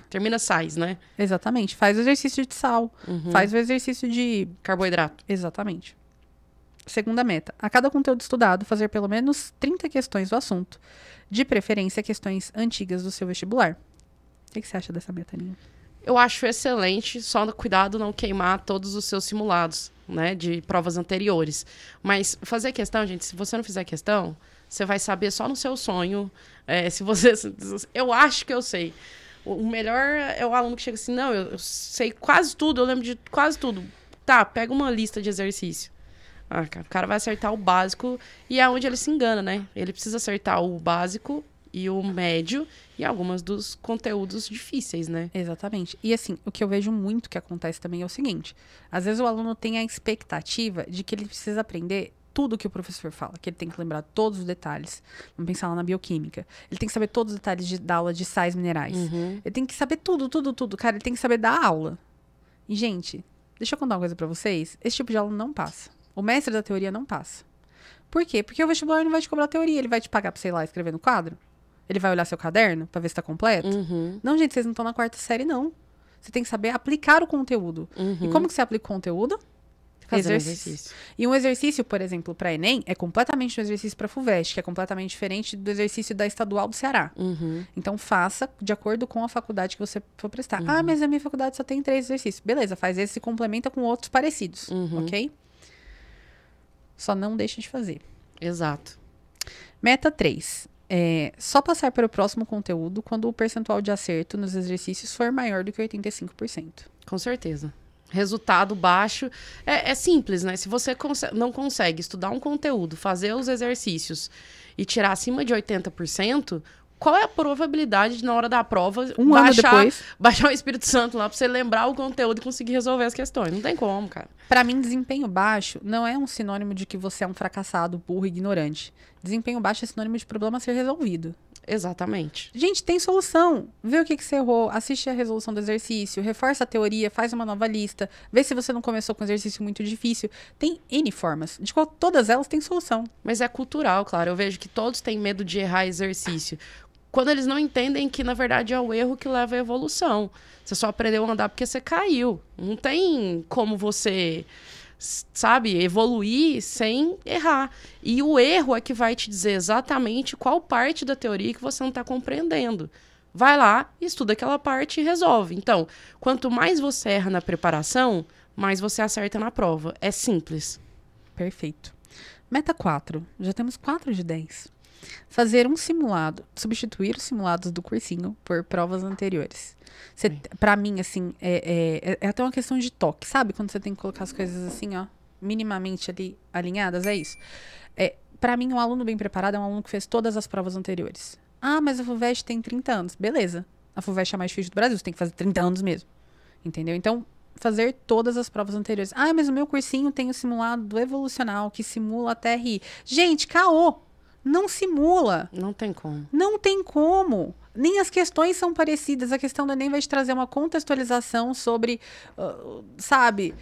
Termina sais, né? Exatamente. Faz o exercício de sal. Uhum. Faz o exercício de. Carboidrato. Exatamente. Segunda meta: a cada conteúdo estudado, fazer pelo menos 30 questões do assunto, de preferência questões antigas do seu vestibular. O que você acha dessa meta, Eu acho excelente, só cuidado não queimar todos os seus simulados, né, de provas anteriores. Mas fazer questão, gente, se você não fizer questão, você vai saber só no seu sonho. É, se você, eu acho que eu sei. O melhor é o aluno que chega assim, não, eu, eu sei quase tudo, eu lembro de quase tudo. Tá, pega uma lista de exercício. Ah, cara, o cara vai acertar o básico e é onde ele se engana, né? Ele precisa acertar o básico e o médio e algumas dos conteúdos difíceis, né? Exatamente. E assim, o que eu vejo muito que acontece também é o seguinte: às vezes o aluno tem a expectativa de que ele precisa aprender tudo que o professor fala, que ele tem que lembrar todos os detalhes. Vamos pensar lá na bioquímica. Ele tem que saber todos os detalhes de, da aula de sais minerais. Uhum. Ele tem que saber tudo, tudo, tudo. Cara, ele tem que saber da aula. E, gente, deixa eu contar uma coisa para vocês. Esse tipo de aluno não passa. O mestre da teoria não passa. Por quê? Porque o vestibular não vai te cobrar teoria, ele vai te pagar pra, sei lá, escrever no quadro. Ele vai olhar seu caderno para ver se tá completo? Uhum. Não, gente, vocês não estão na quarta série, não. Você tem que saber aplicar o conteúdo. Uhum. E como que você aplica o conteúdo? Fazendo exercício. exercício. E um exercício, por exemplo, para Enem, é completamente um exercício para FUVEST, que é completamente diferente do exercício da estadual do Ceará. Uhum. Então, faça de acordo com a faculdade que você for prestar. Ah, uhum. mas a minha faculdade só tem três exercícios. Beleza, faz esse e complementa com outros parecidos, uhum. ok? Só não deixa de fazer. Exato. Meta 3 é, só passar para o próximo conteúdo quando o percentual de acerto nos exercícios for maior do que 85%. Com certeza. Resultado baixo. É, é simples, né? Se você não consegue estudar um conteúdo, fazer os exercícios e tirar acima de 80%, qual é a probabilidade de, na hora da prova, um baixar, ano depois. baixar o Espírito Santo lá pra você lembrar o conteúdo e conseguir resolver as questões? Não tem como, cara. Para mim, desempenho baixo não é um sinônimo de que você é um fracassado, burro, ignorante. Desempenho baixo é sinônimo de problema ser resolvido. Exatamente. Gente, tem solução. Vê o que, que você errou, assiste a resolução do exercício, reforça a teoria, faz uma nova lista, vê se você não começou com um exercício muito difícil. Tem N formas, de qual todas elas têm solução. Mas é cultural, claro. Eu vejo que todos têm medo de errar exercício quando eles não entendem que, na verdade, é o erro que leva à evolução. Você só aprendeu a andar porque você caiu. Não tem como você, sabe, evoluir sem errar. E o erro é que vai te dizer exatamente qual parte da teoria que você não está compreendendo. Vai lá, estuda aquela parte e resolve. Então, quanto mais você erra na preparação, mais você acerta na prova. É simples. Perfeito. Meta 4. Já temos 4 de 10. Fazer um simulado, substituir os simulados do cursinho por provas anteriores. Você, pra mim, assim, é, é, é, é até uma questão de toque, sabe? Quando você tem que colocar as coisas assim, ó, minimamente ali alinhadas, é isso. É, para mim, um aluno bem preparado é um aluno que fez todas as provas anteriores. Ah, mas a FUVEST tem 30 anos. Beleza. A FUVEST é a mais difícil do Brasil, você tem que fazer 30 anos mesmo. Entendeu? Então, fazer todas as provas anteriores. Ah, mas o meu cursinho tem o simulado do evolucional que simula até TRI. Gente, caô! não simula. Não tem como. Não tem como. Nem as questões são parecidas. A questão do Enem vai te trazer uma contextualização sobre, uh, sabe,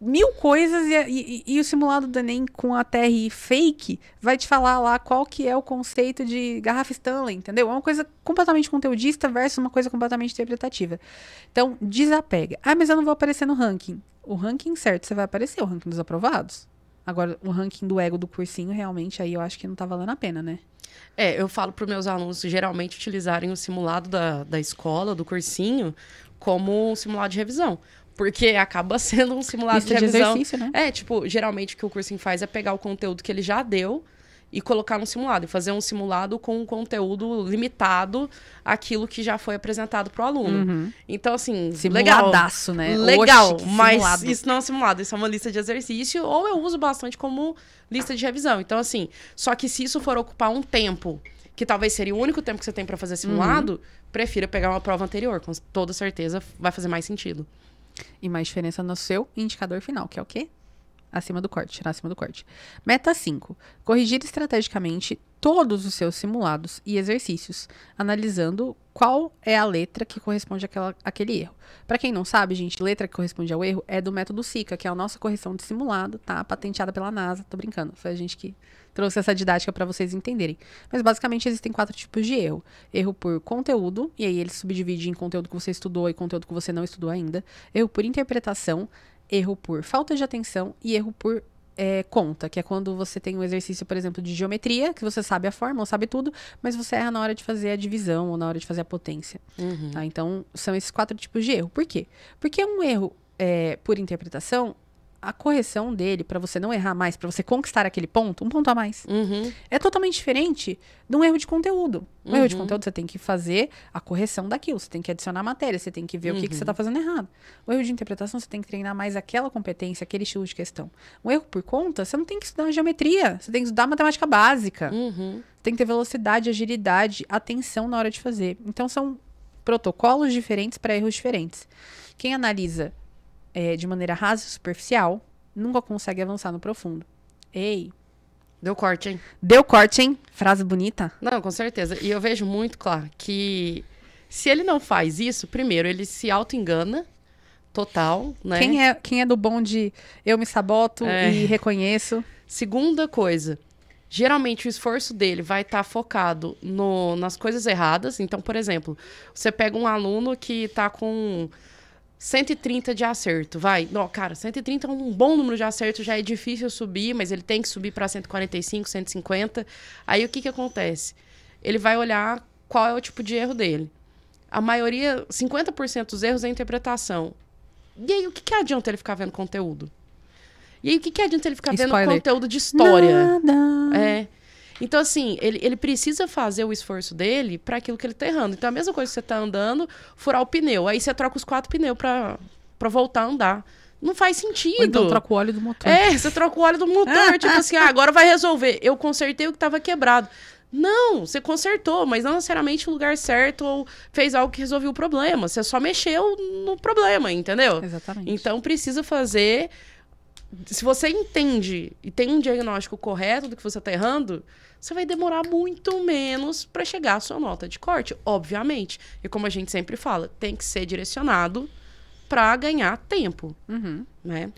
mil coisas e, e, e, o simulado do Enem com a TRI fake vai te falar lá qual que é o conceito de garrafa Stanley, entendeu? É uma coisa completamente conteudista versus uma coisa completamente interpretativa. Então, desapega. Ah, mas eu não vou aparecer no ranking. O ranking certo, você vai aparecer, o ranking dos aprovados. Agora, o ranking do ego do cursinho, realmente, aí eu acho que não tá valendo a pena, né? É, eu falo para meus alunos geralmente utilizarem o simulado da, da escola, do cursinho, como um simulado de revisão. Porque acaba sendo um simulado de revisão. exercício, né? É, tipo, geralmente o que o cursinho faz é pegar o conteúdo que ele já deu e colocar no simulado, e fazer um simulado com um conteúdo limitado àquilo que já foi apresentado para o aluno. Uhum. Então, assim, Simuladaço, né? Legal, Oxe, mas simulado. isso não é um simulado, isso é uma lista de exercício, ou eu uso bastante como lista de revisão. Então, assim, só que se isso for ocupar um tempo que talvez seria o único tempo que você tem para fazer simulado, uhum. prefira pegar uma prova anterior, com toda certeza vai fazer mais sentido. E mais diferença no seu indicador final, que é o quê? acima do corte, tirar acima do corte. Meta 5. Corrigir estrategicamente todos os seus simulados e exercícios, analisando qual é a letra que corresponde àquela, àquele erro. Para quem não sabe, gente, letra que corresponde ao erro é do método SICA, que é a nossa correção de simulado, tá? Patenteada pela NASA, tô brincando, foi a gente que trouxe essa didática para vocês entenderem. Mas basicamente existem quatro tipos de erro: erro por conteúdo, e aí ele subdivide em conteúdo que você estudou e conteúdo que você não estudou ainda, erro por interpretação, erro por falta de atenção e erro por é, conta, que é quando você tem um exercício, por exemplo, de geometria, que você sabe a forma, sabe tudo, mas você erra na hora de fazer a divisão ou na hora de fazer a potência. Uhum. Tá? Então, são esses quatro tipos de erro. Por quê? Porque um erro é, por interpretação a correção dele, para você não errar mais, para você conquistar aquele ponto, um ponto a mais. Uhum. É totalmente diferente de um erro de conteúdo. Um erro de uhum. conteúdo, você tem que fazer a correção daquilo, você tem que adicionar matéria, você tem que ver uhum. o que, que você está uhum. fazendo errado. Um erro de interpretação, você tem que treinar mais aquela competência, aquele estilo de questão. Um erro por conta, você não tem que estudar geometria, você tem que estudar matemática básica. Uhum. Tem que ter velocidade, agilidade, atenção na hora de fazer. Então, são protocolos diferentes para erros diferentes. Quem analisa é, de maneira rasa e superficial, nunca consegue avançar no profundo. Ei. Deu corte, hein? Deu corte, hein? Frase bonita. Não, com certeza. E eu vejo muito, claro, que se ele não faz isso, primeiro, ele se auto-engana total, né? Quem é, quem é do bom de eu me saboto é. e reconheço? Segunda coisa, geralmente o esforço dele vai estar tá focado no, nas coisas erradas. Então, por exemplo, você pega um aluno que está com 130 de acerto, vai. Não, cara, 130 é um bom número de acerto, já é difícil subir, mas ele tem que subir para 145, 150. Aí o que que acontece? Ele vai olhar qual é o tipo de erro dele. A maioria, 50% dos erros é interpretação. E aí o que que adianta ele ficar vendo conteúdo? E aí o que que adianta ele ficar Spoiler. vendo conteúdo de história? Nada. É. Então, assim, ele, ele precisa fazer o esforço dele para aquilo que ele tá errando. Então, a mesma coisa que você tá andando, furar o pneu. Aí você troca os quatro pneus para voltar a andar. Não faz sentido. Ou então troca o óleo do motor. É, você troca o óleo do motor. tipo assim, ah, agora vai resolver. Eu consertei o que estava quebrado. Não, você consertou, mas não necessariamente o lugar certo ou fez algo que resolveu o problema. Você só mexeu no problema, entendeu? Exatamente. Então precisa fazer se você entende e tem um diagnóstico correto do que você está errando, você vai demorar muito menos para chegar à sua nota de corte, obviamente. E como a gente sempre fala, tem que ser direcionado para ganhar tempo, uhum. né?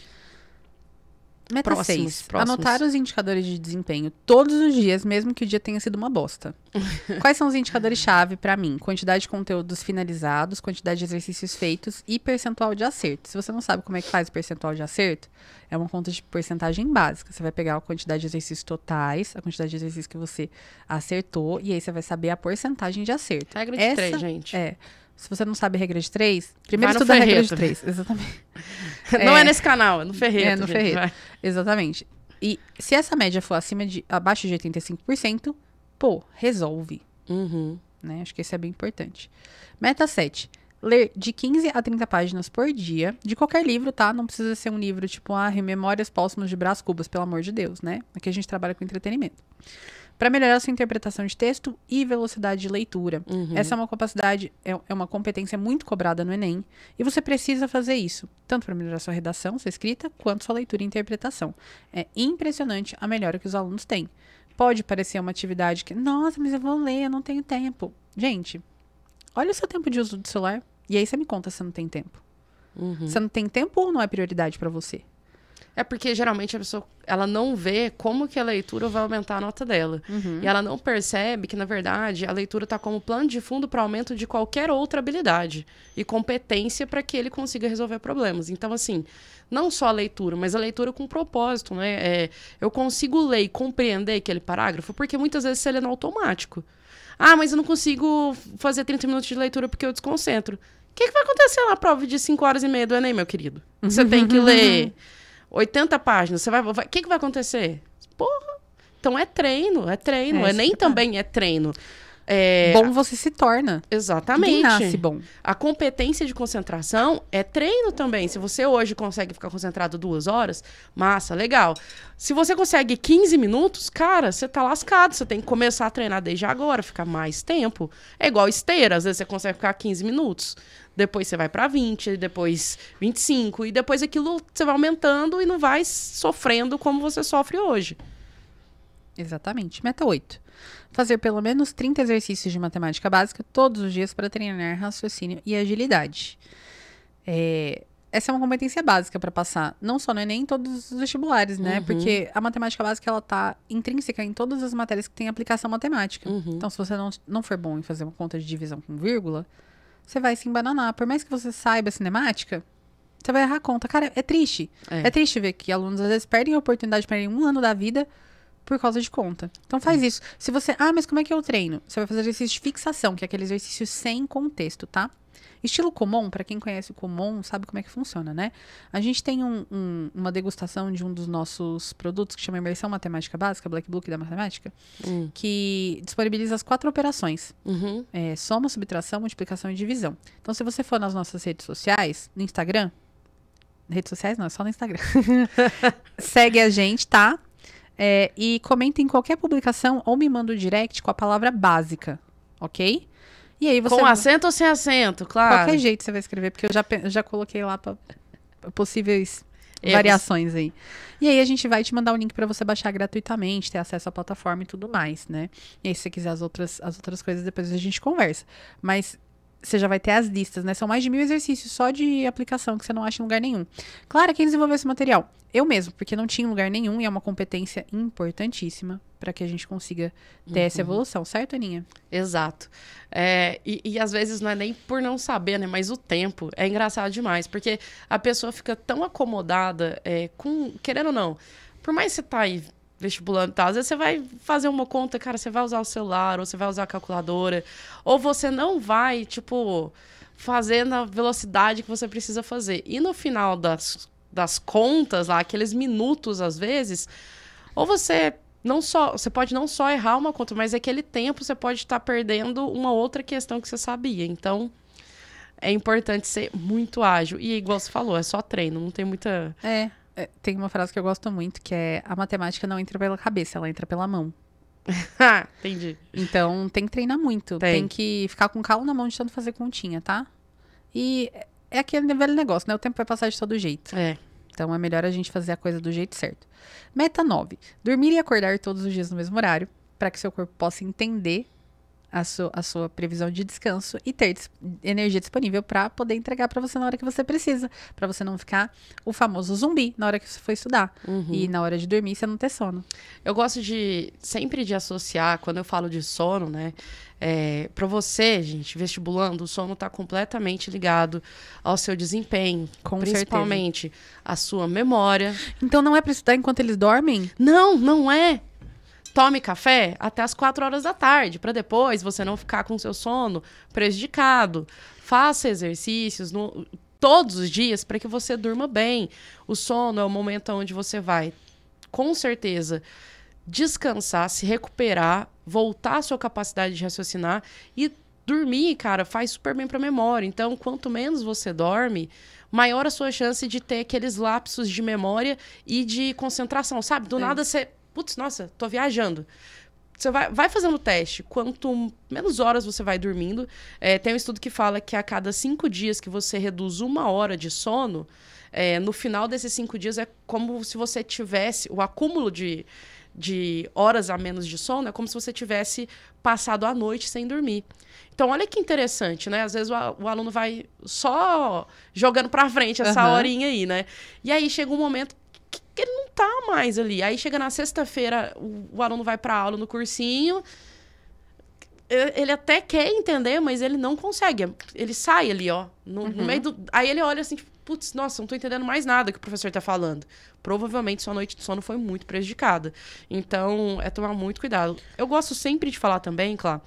Meta próximos, 6. Próximos. Anotar os indicadores de desempenho todos os dias, mesmo que o dia tenha sido uma bosta. Quais são os indicadores-chave para mim? Quantidade de conteúdos finalizados, quantidade de exercícios feitos e percentual de acerto. Se você não sabe como é que faz o percentual de acerto, é uma conta de porcentagem básica. Você vai pegar a quantidade de exercícios totais, a quantidade de exercícios que você acertou, e aí você vai saber a porcentagem de acerto. Regra de Essa, três, gente. É. Se você não sabe a regra de três, primeiro estuda a regra de três. Exatamente. Não é, é, nesse canal, é no Ferreira. É no Ferreira. Exatamente. E se essa média for acima de abaixo de 85%, pô, resolve. Uhum. Né? Acho que isso é bem importante. Meta 7. Ler de 15 a 30 páginas por dia, de qualquer livro, tá? Não precisa ser um livro tipo, ah, Memórias Póstumas de Brás Cubas, pelo amor de Deus, né? Aqui a gente trabalha com entretenimento para melhorar sua interpretação de texto e velocidade de leitura. Uhum. Essa é uma capacidade, é, é, uma competência muito cobrada no Enem, e você precisa fazer isso, tanto para melhorar sua redação, sua escrita, quanto sua leitura e interpretação. É impressionante a melhora que os alunos têm. Pode parecer uma atividade que, nossa, mas eu vou ler, eu não tenho tempo. Gente, olha o seu tempo de uso do celular, e aí você me conta se não tem tempo. Uhum. Você não tem tempo ou não é prioridade para você? É porque geralmente a pessoa ela não vê como que a leitura vai aumentar a nota dela. Uhum. E ela não percebe que, na verdade, a leitura está como plano de fundo para aumento de qualquer outra habilidade e competência para que ele consiga resolver problemas. Então, assim, não só a leitura, mas a leitura com propósito. Né? É, eu consigo ler e compreender aquele parágrafo, porque muitas vezes você lê no automático. Ah, mas eu não consigo fazer 30 minutos de leitura porque eu desconcentro. O que, que vai acontecer na prova de 5 horas e meia do Enem, meu querido? Você tem que ler. 80 páginas, você vai. O que, que vai acontecer? Porra! Então é treino, é treino. É, é nem tá. também é treino. É... Bom você se torna. Exatamente. Quem nasce bom. A competência de concentração é treino também. Se você hoje consegue ficar concentrado duas horas, massa, legal. Se você consegue 15 minutos, cara, você tá lascado. Você tem que começar a treinar desde agora, ficar mais tempo. É igual esteira, às vezes você consegue ficar 15 minutos depois você vai para 20, depois 25 e depois aquilo você vai aumentando e não vai sofrendo como você sofre hoje. Exatamente. Meta 8. Fazer pelo menos 30 exercícios de matemática básica todos os dias para treinar raciocínio e agilidade. É, essa é uma competência básica para passar, não só no Enem, é em todos os vestibulares, né? Uhum. Porque a matemática básica, ela tá intrínseca em todas as matérias que tem aplicação matemática. Uhum. Então, se você não, não for bom em fazer uma conta de divisão com vírgula, você vai se embananar. Por mais que você saiba a cinemática, você vai errar a conta. Cara, é triste. É, é triste ver que alunos às vezes perdem a oportunidade, perdem um ano da vida por causa de conta. Então faz é. isso. Se você, ah, mas como é que eu treino? Você vai fazer exercício de fixação, que é aquele exercício sem contexto, tá? Estilo comum, para quem conhece o comum, sabe como é que funciona, né? A gente tem um, um, uma degustação de um dos nossos produtos que chama Imersão Matemática Básica, Black Book da Matemática, hum. que disponibiliza as quatro operações: uhum. é, soma, subtração, multiplicação e divisão. Então, se você for nas nossas redes sociais, no Instagram, redes sociais não, é só no Instagram, segue a gente, tá? É, e comenta em qualquer publicação ou me manda o direct com a palavra básica, ok? E aí você... Com acento ou sem acento, claro. Qualquer jeito você vai escrever, porque eu já, já coloquei lá para possíveis Erros. variações aí. E aí a gente vai te mandar o um link para você baixar gratuitamente, ter acesso à plataforma e tudo mais, né? E aí se você quiser as outras, as outras coisas, depois a gente conversa. Mas você já vai ter as listas, né? São mais de mil exercícios só de aplicação que você não acha em lugar nenhum. Clara, quem desenvolveu esse material? eu mesmo, porque não tinha lugar nenhum e é uma competência importantíssima para que a gente consiga ter uhum. essa evolução, certo, Aninha? Exato. É, e, e, às vezes não é nem por não saber, né? Mas o tempo é engraçado demais, porque a pessoa fica tão acomodada é, com, querendo ou não, por mais que você tá aí vestibulando tá? Às vezes você vai fazer uma conta, cara, você vai usar o celular, ou você vai usar a calculadora, ou você não vai, tipo, fazer na velocidade que você precisa fazer. E no final das das contas lá, aqueles minutos às vezes, ou você não só você pode não só errar uma conta, mas aquele tempo você pode estar perdendo uma outra questão que você sabia. Então é importante ser muito ágil e igual você falou, é só treino, não tem muita é, é tem uma frase que eu gosto muito que é a matemática não entra pela cabeça, ela entra pela mão. Ah, entendi. Então tem que treinar muito, tem. tem que ficar com calo na mão de tanto fazer continha, tá? E é aquele velho negócio, né? O tempo vai passar de todo jeito. É. Então é melhor a gente fazer a coisa do jeito certo. Meta 9. Dormir e acordar todos os dias no mesmo horário, para que seu corpo possa entender a, su a sua previsão de descanso e ter dis energia disponível para poder entregar para você na hora que você precisa, para você não ficar o famoso zumbi na hora que você for estudar uhum. e na hora de dormir você não ter sono. Eu gosto de sempre de associar quando eu falo de sono, né? É, para você, gente, vestibulando, o sono está completamente ligado ao seu desempenho, Com principalmente certeza. à sua memória. Então não é para estudar enquanto eles dormem? Não, não é tome café até as 4 horas da tarde, para depois você não ficar com seu sono prejudicado. Faça exercícios no, todos os dias para que você durma bem. O sono é o momento onde você vai, com certeza, descansar, se recuperar, voltar à sua capacidade de raciocinar e dormir, cara, faz super bem para a memória. Então, quanto menos você dorme, maior a sua chance de ter aqueles lapsos de memória e de concentração, sabe? Do Sim. nada você putz, nossa, tô viajando. Você vai, vai fazendo o teste. Quanto menos horas você vai dormindo. É, tem um estudo que fala que a cada cinco dias que você reduz uma hora de sono, é, no final desses cinco dias é como se você tivesse o acúmulo de, de horas a menos de sono, é como se você tivesse passado a noite sem dormir. Então, olha que interessante, né? Às vezes o, o aluno vai só jogando para frente essa uhum. horinha aí, né? E aí chega um momento porque ele não tá mais ali. Aí chega na sexta-feira, o, o aluno vai para aula no cursinho ele até quer entender, mas ele não consegue. Ele sai ali, ó. No, uhum. no meio do. Aí ele olha assim, tipo, putz, nossa, não tô entendendo mais nada que o professor tá falando. Provavelmente sua noite de sono foi muito prejudicada. Então, é tomar muito cuidado. Eu gosto sempre de falar também, claro.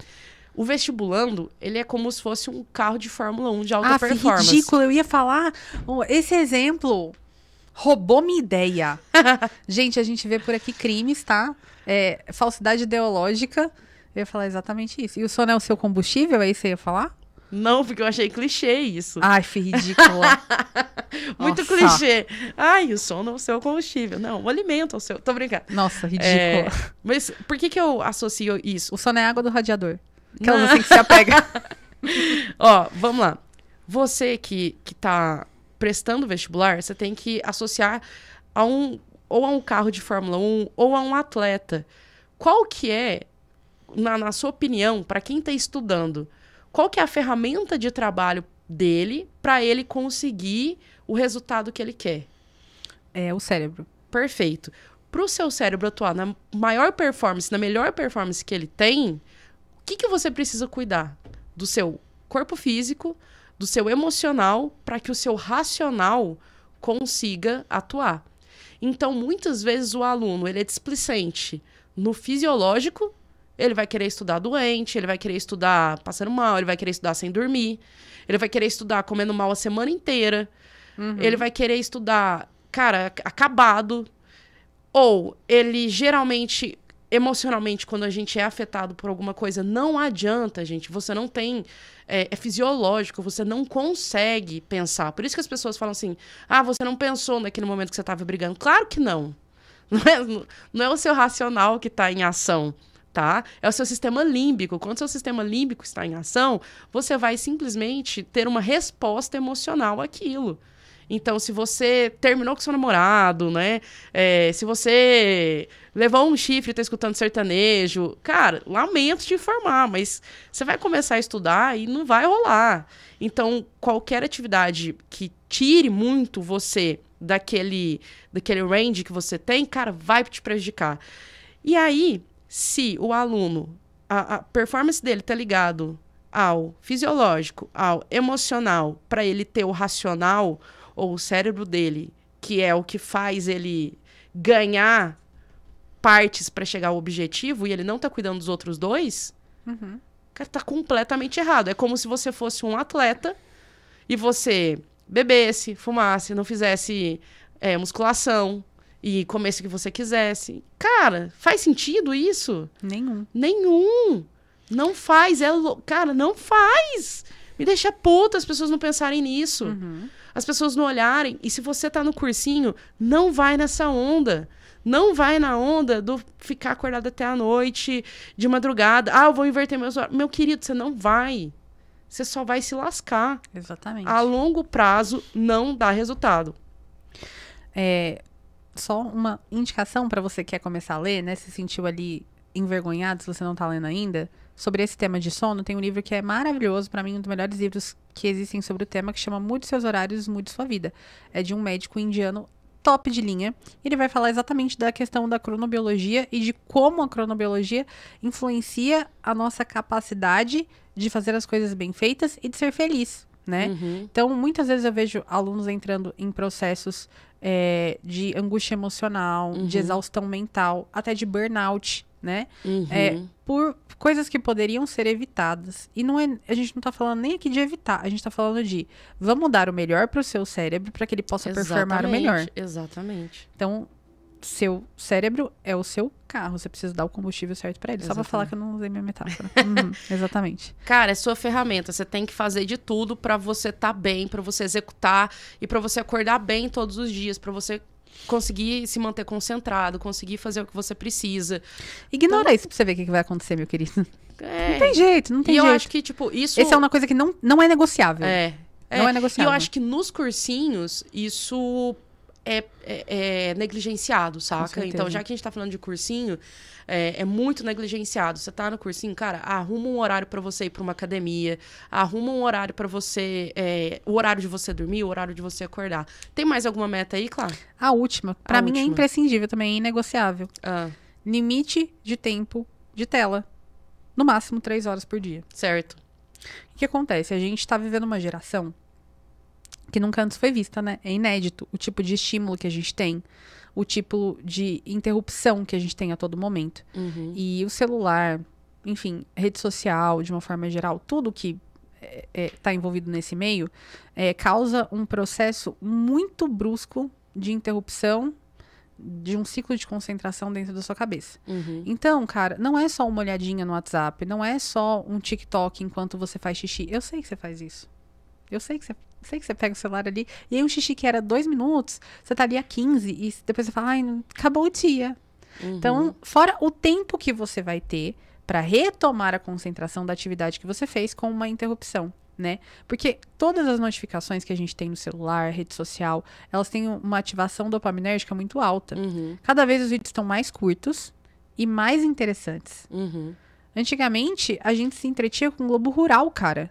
O vestibulando, ele é como se fosse um carro de Fórmula 1 de alta ah, performance. Ridículo, eu ia falar. Esse exemplo roubou minha ideia. gente, a gente vê por aqui crimes, tá? É, falsidade ideológica. Eu ia falar exatamente isso. E o sono é o seu combustível? É isso que você ia falar? Não, porque eu achei clichê isso. Ai, foi ridícula. Muito Nossa. clichê. Ai, o sono é o seu combustível. Não, o alimento é o seu. Tô brincando. Nossa, ridícula. É... Mas por que, que eu associo isso? O sono é água do radiador. Aquela não. tem que se apega. Ó, vamos lá. Você que, que tá prestando vestibular, você tem que associar a um ou a um carro de Fórmula 1 ou a um atleta. Qual que é, na, na sua opinião, para quem está estudando, qual que é a ferramenta de trabalho dele para ele conseguir o resultado que ele quer? É o cérebro. Perfeito. Para o seu cérebro atuar na maior performance, na melhor performance que ele tem, o que, que você precisa cuidar? Do seu corpo físico, do seu emocional para que o seu racional consiga atuar. Então, muitas vezes o aluno ele é displicente no fisiológico, ele vai querer estudar doente, ele vai querer estudar passando mal, ele vai querer estudar sem dormir, ele vai querer estudar comendo mal a semana inteira, uhum. ele vai querer estudar, cara, acabado. Ou ele geralmente emocionalmente, quando a gente é afetado por alguma coisa, não adianta, gente. Você não tem. É, é, fisiológico, você não consegue pensar. Por isso que as pessoas falam assim: ah, você não pensou naquele momento que você estava brigando. Claro que não. Não é, não é o seu racional que está em ação. Tá? É o seu sistema límbico. Quando seu sistema límbico está em ação, você vai simplesmente ter uma resposta emocional àquilo. Então, se você terminou com seu namorado, né? É, se você levou um chifre e tá escutando sertanejo, cara, lamento te informar, mas você vai começar a estudar e não vai rolar. Então, qualquer atividade que tire muito você daquele, daquele range que você tem, cara, vai te prejudicar. E aí, se o aluno, a, a performance dele tá ligado ao fisiológico, ao emocional, para ele ter o racional ou o cérebro dele, que é o que faz ele ganhar partes para chegar ao objetivo e ele não tá cuidando dos outros dois, uhum. cara, tá completamente errado. É como se você fosse um atleta e você bebesse, fumasse, não fizesse é, musculação e comesse o que você quisesse. Cara, faz sentido isso? Nenhum. Nenhum. Não faz. É lo... Cara, não faz. Me deixa puta as pessoas não pensarem nisso. Uhum as pessoas não olharem. E se você está no cursinho, não vai nessa onda. Não vai na onda do ficar acordado até a noite, de madrugada. Ah, eu vou inverter meus horários. Meu querido, você não vai. Você só vai se lascar. Exatamente. A longo prazo não dá resultado. É, só uma indicação para você que quer começar a ler, né? Se sentiu ali envergonhado, se você não está lendo ainda sobre esse tema de sono, tem um livro que é maravilhoso, para mim, um dos melhores livros que existem sobre o tema, que chama Mude Seus Horários, Mude Sua Vida. É de um médico indiano top de linha. Ele vai falar exatamente da questão da cronobiologia e de como a cronobiologia influencia a nossa capacidade de fazer as coisas bem feitas e de ser feliz né? Uhum. Então, muitas vezes eu vejo alunos entrando em processos é, de angústia emocional, uhum. de exaustão mental, até de burnout, né? Uhum. É, por coisas que poderiam ser evitadas. E não é, a gente não está falando nem aqui de evitar, a gente está falando de vamos dar o melhor para o seu cérebro para que ele possa exatamente, performar o melhor. Exatamente. Então, seu cérebro é o seu carro. Você precisa dar o combustível certo para ele. Exatamente. Só pra falar que eu não usei minha metáfora. uhum, exatamente. Cara, é sua ferramenta. Você tem que fazer de tudo para você estar tá bem, para você executar e para você acordar bem todos os dias, para você conseguir se manter concentrado, conseguir fazer o que você precisa. Ignora então, isso pra você ver o que vai acontecer, meu querido. É. Não tem jeito, não tem e jeito. E eu acho que, tipo, isso... Essa é uma coisa que não, não é negociável. É. é. Não é negociável. É, e eu acho que nos cursinhos, isso é, é, é, negligenciado, saca? Então, já que a gente tá falando de cursinho, é, é, muito negligenciado. Você tá no cursinho, cara, arruma um horário para você ir pra uma academia, arruma um horário para você. É, o horário de você dormir, o horário de você acordar. Tem mais alguma meta aí, Clara? A última. Para mim é última. é imprescindível também, é inegociável. Ah. Limite de tempo de tela. No máximo três horas por dia. Certo. O que acontece? A gente tá vivendo uma geração que nunca antes foi vista, né? É inédito o tipo de estímulo que a gente tem, o tipo de interrupção que a gente tem a todo momento. Uhum. E o celular, enfim, rede social, de uma forma geral, tudo que está é, é, tá envolvido nesse meio, é, causa um processo muito brusco de interrupção de um ciclo de concentração dentro da sua cabeça. Uhum. Então, cara, não é só uma olhadinha no WhatsApp, não é só um TikTok enquanto você faz xixi. Eu sei que você faz isso. Eu sei que você sei que você pega o celular ali, e aí um xixi que era dois minutos, você tá ali a 15, e depois você fala, ai, acabou o dia. Uhum. Então, fora o tempo que você vai ter para retomar a concentração da atividade que você fez com uma interrupção. Né? Porque todas as notificações que a gente tem no celular, rede social, elas têm uma ativação dopaminérgica muito alta. Uhum. Cada vez os vídeos estão mais curtos e mais interessantes. Uhum. Antigamente, a gente se entretinha com o Globo Rural, cara.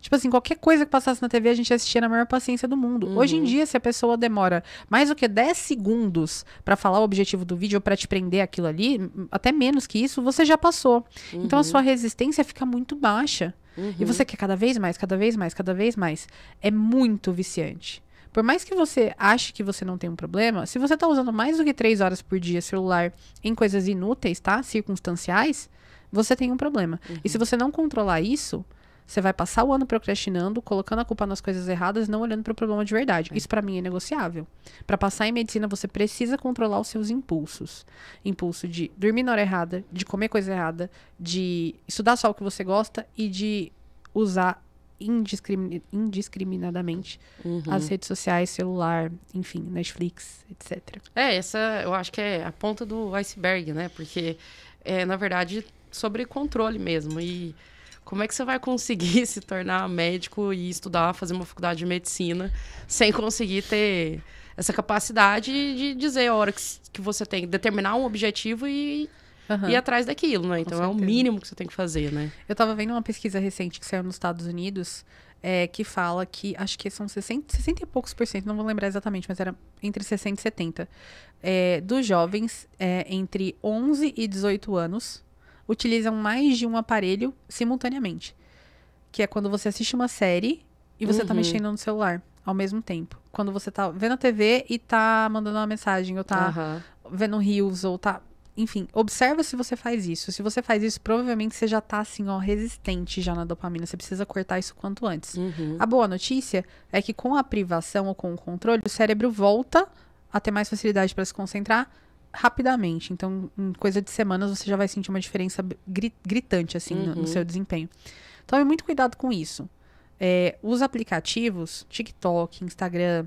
Tipo assim, qualquer coisa que passasse na TV, a gente assistia na maior paciência do mundo. Uhum. Hoje em uhum. dia, se a pessoa demora mais do que 10 segundos para falar o objetivo do vídeo ou pra te prender aquilo ali, até menos que isso, você já passou. Uhum. Então a uhum. sua resistência fica muito baixa. Uhum. E você quer cada vez mais, cada vez mais, cada vez mais. É muito viciante. Por mais que você ache que você não tem um problema, se você tá usando mais do que três horas por dia celular em coisas inúteis, tá? Circunstanciais, você tem um problema. Uhum. E se uhum. você não controlar isso, você vai passar o ano procrastinando, colocando a culpa nas coisas erradas, não olhando para o problema de verdade. É. Isso para mim é negociável. Para passar em medicina, você precisa controlar os seus impulsos. Impulso de dormir na hora errada, de comer coisa errada, de estudar só o que você gosta e de usar indiscrimin indiscriminadamente uhum. as redes sociais, celular, enfim, Netflix, etc. É, essa eu acho que é a ponta do iceberg, né? Porque, é, na verdade, sobre controle mesmo. E como é que você vai conseguir se tornar médico e estudar, fazer uma faculdade de medicina, sem conseguir ter essa capacidade de dizer a hora que, você tem, determinar um objetivo e uhum. ir atrás daquilo, né? Então é o mínimo que você tem que fazer, né? Eu tava vendo uma pesquisa recente que saiu nos Estados Unidos. É, que fala que acho que são 60, 60 e poucos por cento, não vou lembrar exatamente, mas era entre 60 e 70 é, dos jovens é, entre 11 e 18 anos utilizam mais de um aparelho simultaneamente. Que é quando você assiste uma série e você tá uhum. tá mexendo no celular ao mesmo tempo. Quando você tá vendo a TV e tá mandando uma mensagem, ou tá uhum. vendo rios, ou tá. Enfim, observa se você faz isso. Se você faz isso, provavelmente você já tá assim, ó, resistente já na dopamina. Você precisa cortar isso quanto antes. Uhum. A boa notícia é que com a privação ou com o controle, o cérebro volta a ter mais facilidade para se concentrar rapidamente. Então, em coisa de semanas, você já vai sentir uma diferença gritante, assim, uhum. no, no, uhum. seu desempenho. Então, é muito cuidado com isso. É, os aplicativos, TikTok, Instagram,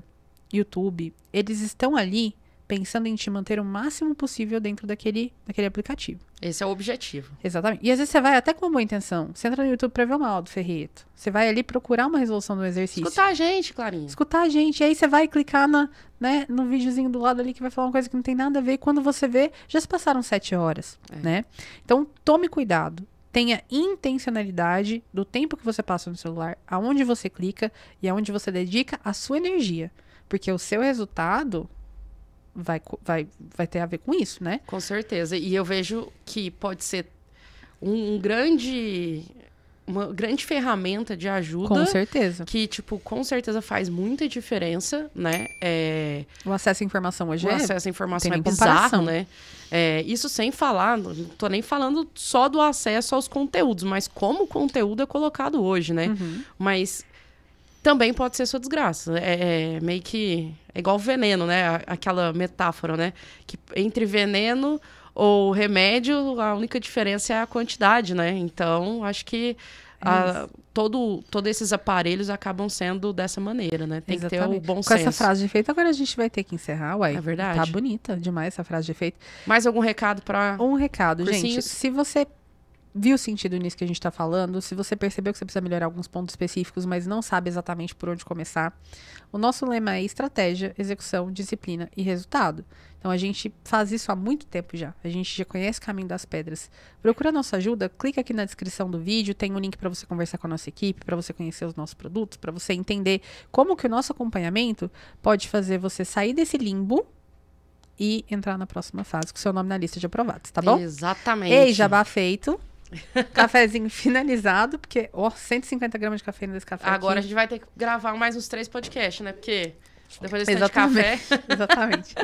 YouTube, eles estão ali pensando em te manter o máximo possível dentro daquele, daquele aplicativo. Esse é o objetivo. Exatamente. E às vezes você vai até com uma boa intenção. Você entra no YouTube para ver uma aula do Ferreto. Você vai ali procurar uma resolução do exercício. Escutar a gente, Clarinha. Escutar a gente. E aí você vai clicar na, né, no videozinho do lado ali que vai falar uma coisa que não tem nada a ver. E quando você vê, já se passaram sete horas, é. né? Então, tome cuidado. Tenha intencionalidade do tempo que você passa no celular, aonde você clica e aonde você dedica a sua energia. Porque o seu resultado vai, vai, vai ter a ver com isso, né? Com certeza. E eu vejo que pode ser um, grande uma grande ferramenta de ajuda. Com certeza. Que, tipo, com certeza faz muita diferença, né? É... O acesso à informação hoje o é... acesso à informação é bizarro, né? É, isso sem falar, não tô nem falando só do acesso aos conteúdos, mas como o conteúdo é colocado hoje, né? Uhum. Mas também pode ser sua desgraça. É, é meio que. É igual veneno, né? Aquela metáfora, né? Que entre veneno ou remédio, a única diferença é a quantidade, né? Então, acho que é a, ah, todo, todos esses aparelhos acabam sendo dessa maneira, né? Tem Exatamente. que ter o bom Com senso. Com essa frase de efeito, agora a gente vai ter que encerrar, uai. É verdade. Tá bonita demais essa frase de efeito. Mais algum recado para Um recado, Cursinhos? gente. Se você viu sentido nisso que a gente está falando, se você percebeu que você precisa melhorar alguns pontos específicos, mas não sabe exatamente por onde começar, o nosso lema é estratégia, execução, disciplina e resultado. Então a gente faz isso há muito tempo já. A gente já conhece o caminho das pedras. Procura nossa ajuda, clica aqui na descrição do vídeo, tem um link para você conversar com a nossa equipe, para você conhecer os nossos produtos, para você entender como que o nosso acompanhamento pode fazer você sair desse limbo e entrar na próxima fase com seu nome na lista de aprovados, tá bom? Exatamente. Ei, jabá feito. Cafezinho finalizado, porque, ó, 150 gramas de cafeína desse café. Agora aqui. a gente vai ter que gravar mais uns três podcasts, né? Porque depois desse café. Exatamente.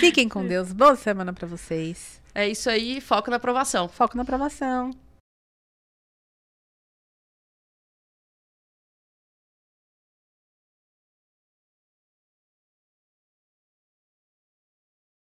Fiquem com Deus. Boa semana para vocês. É isso aí. Foco na aprovação. Foco na aprovação.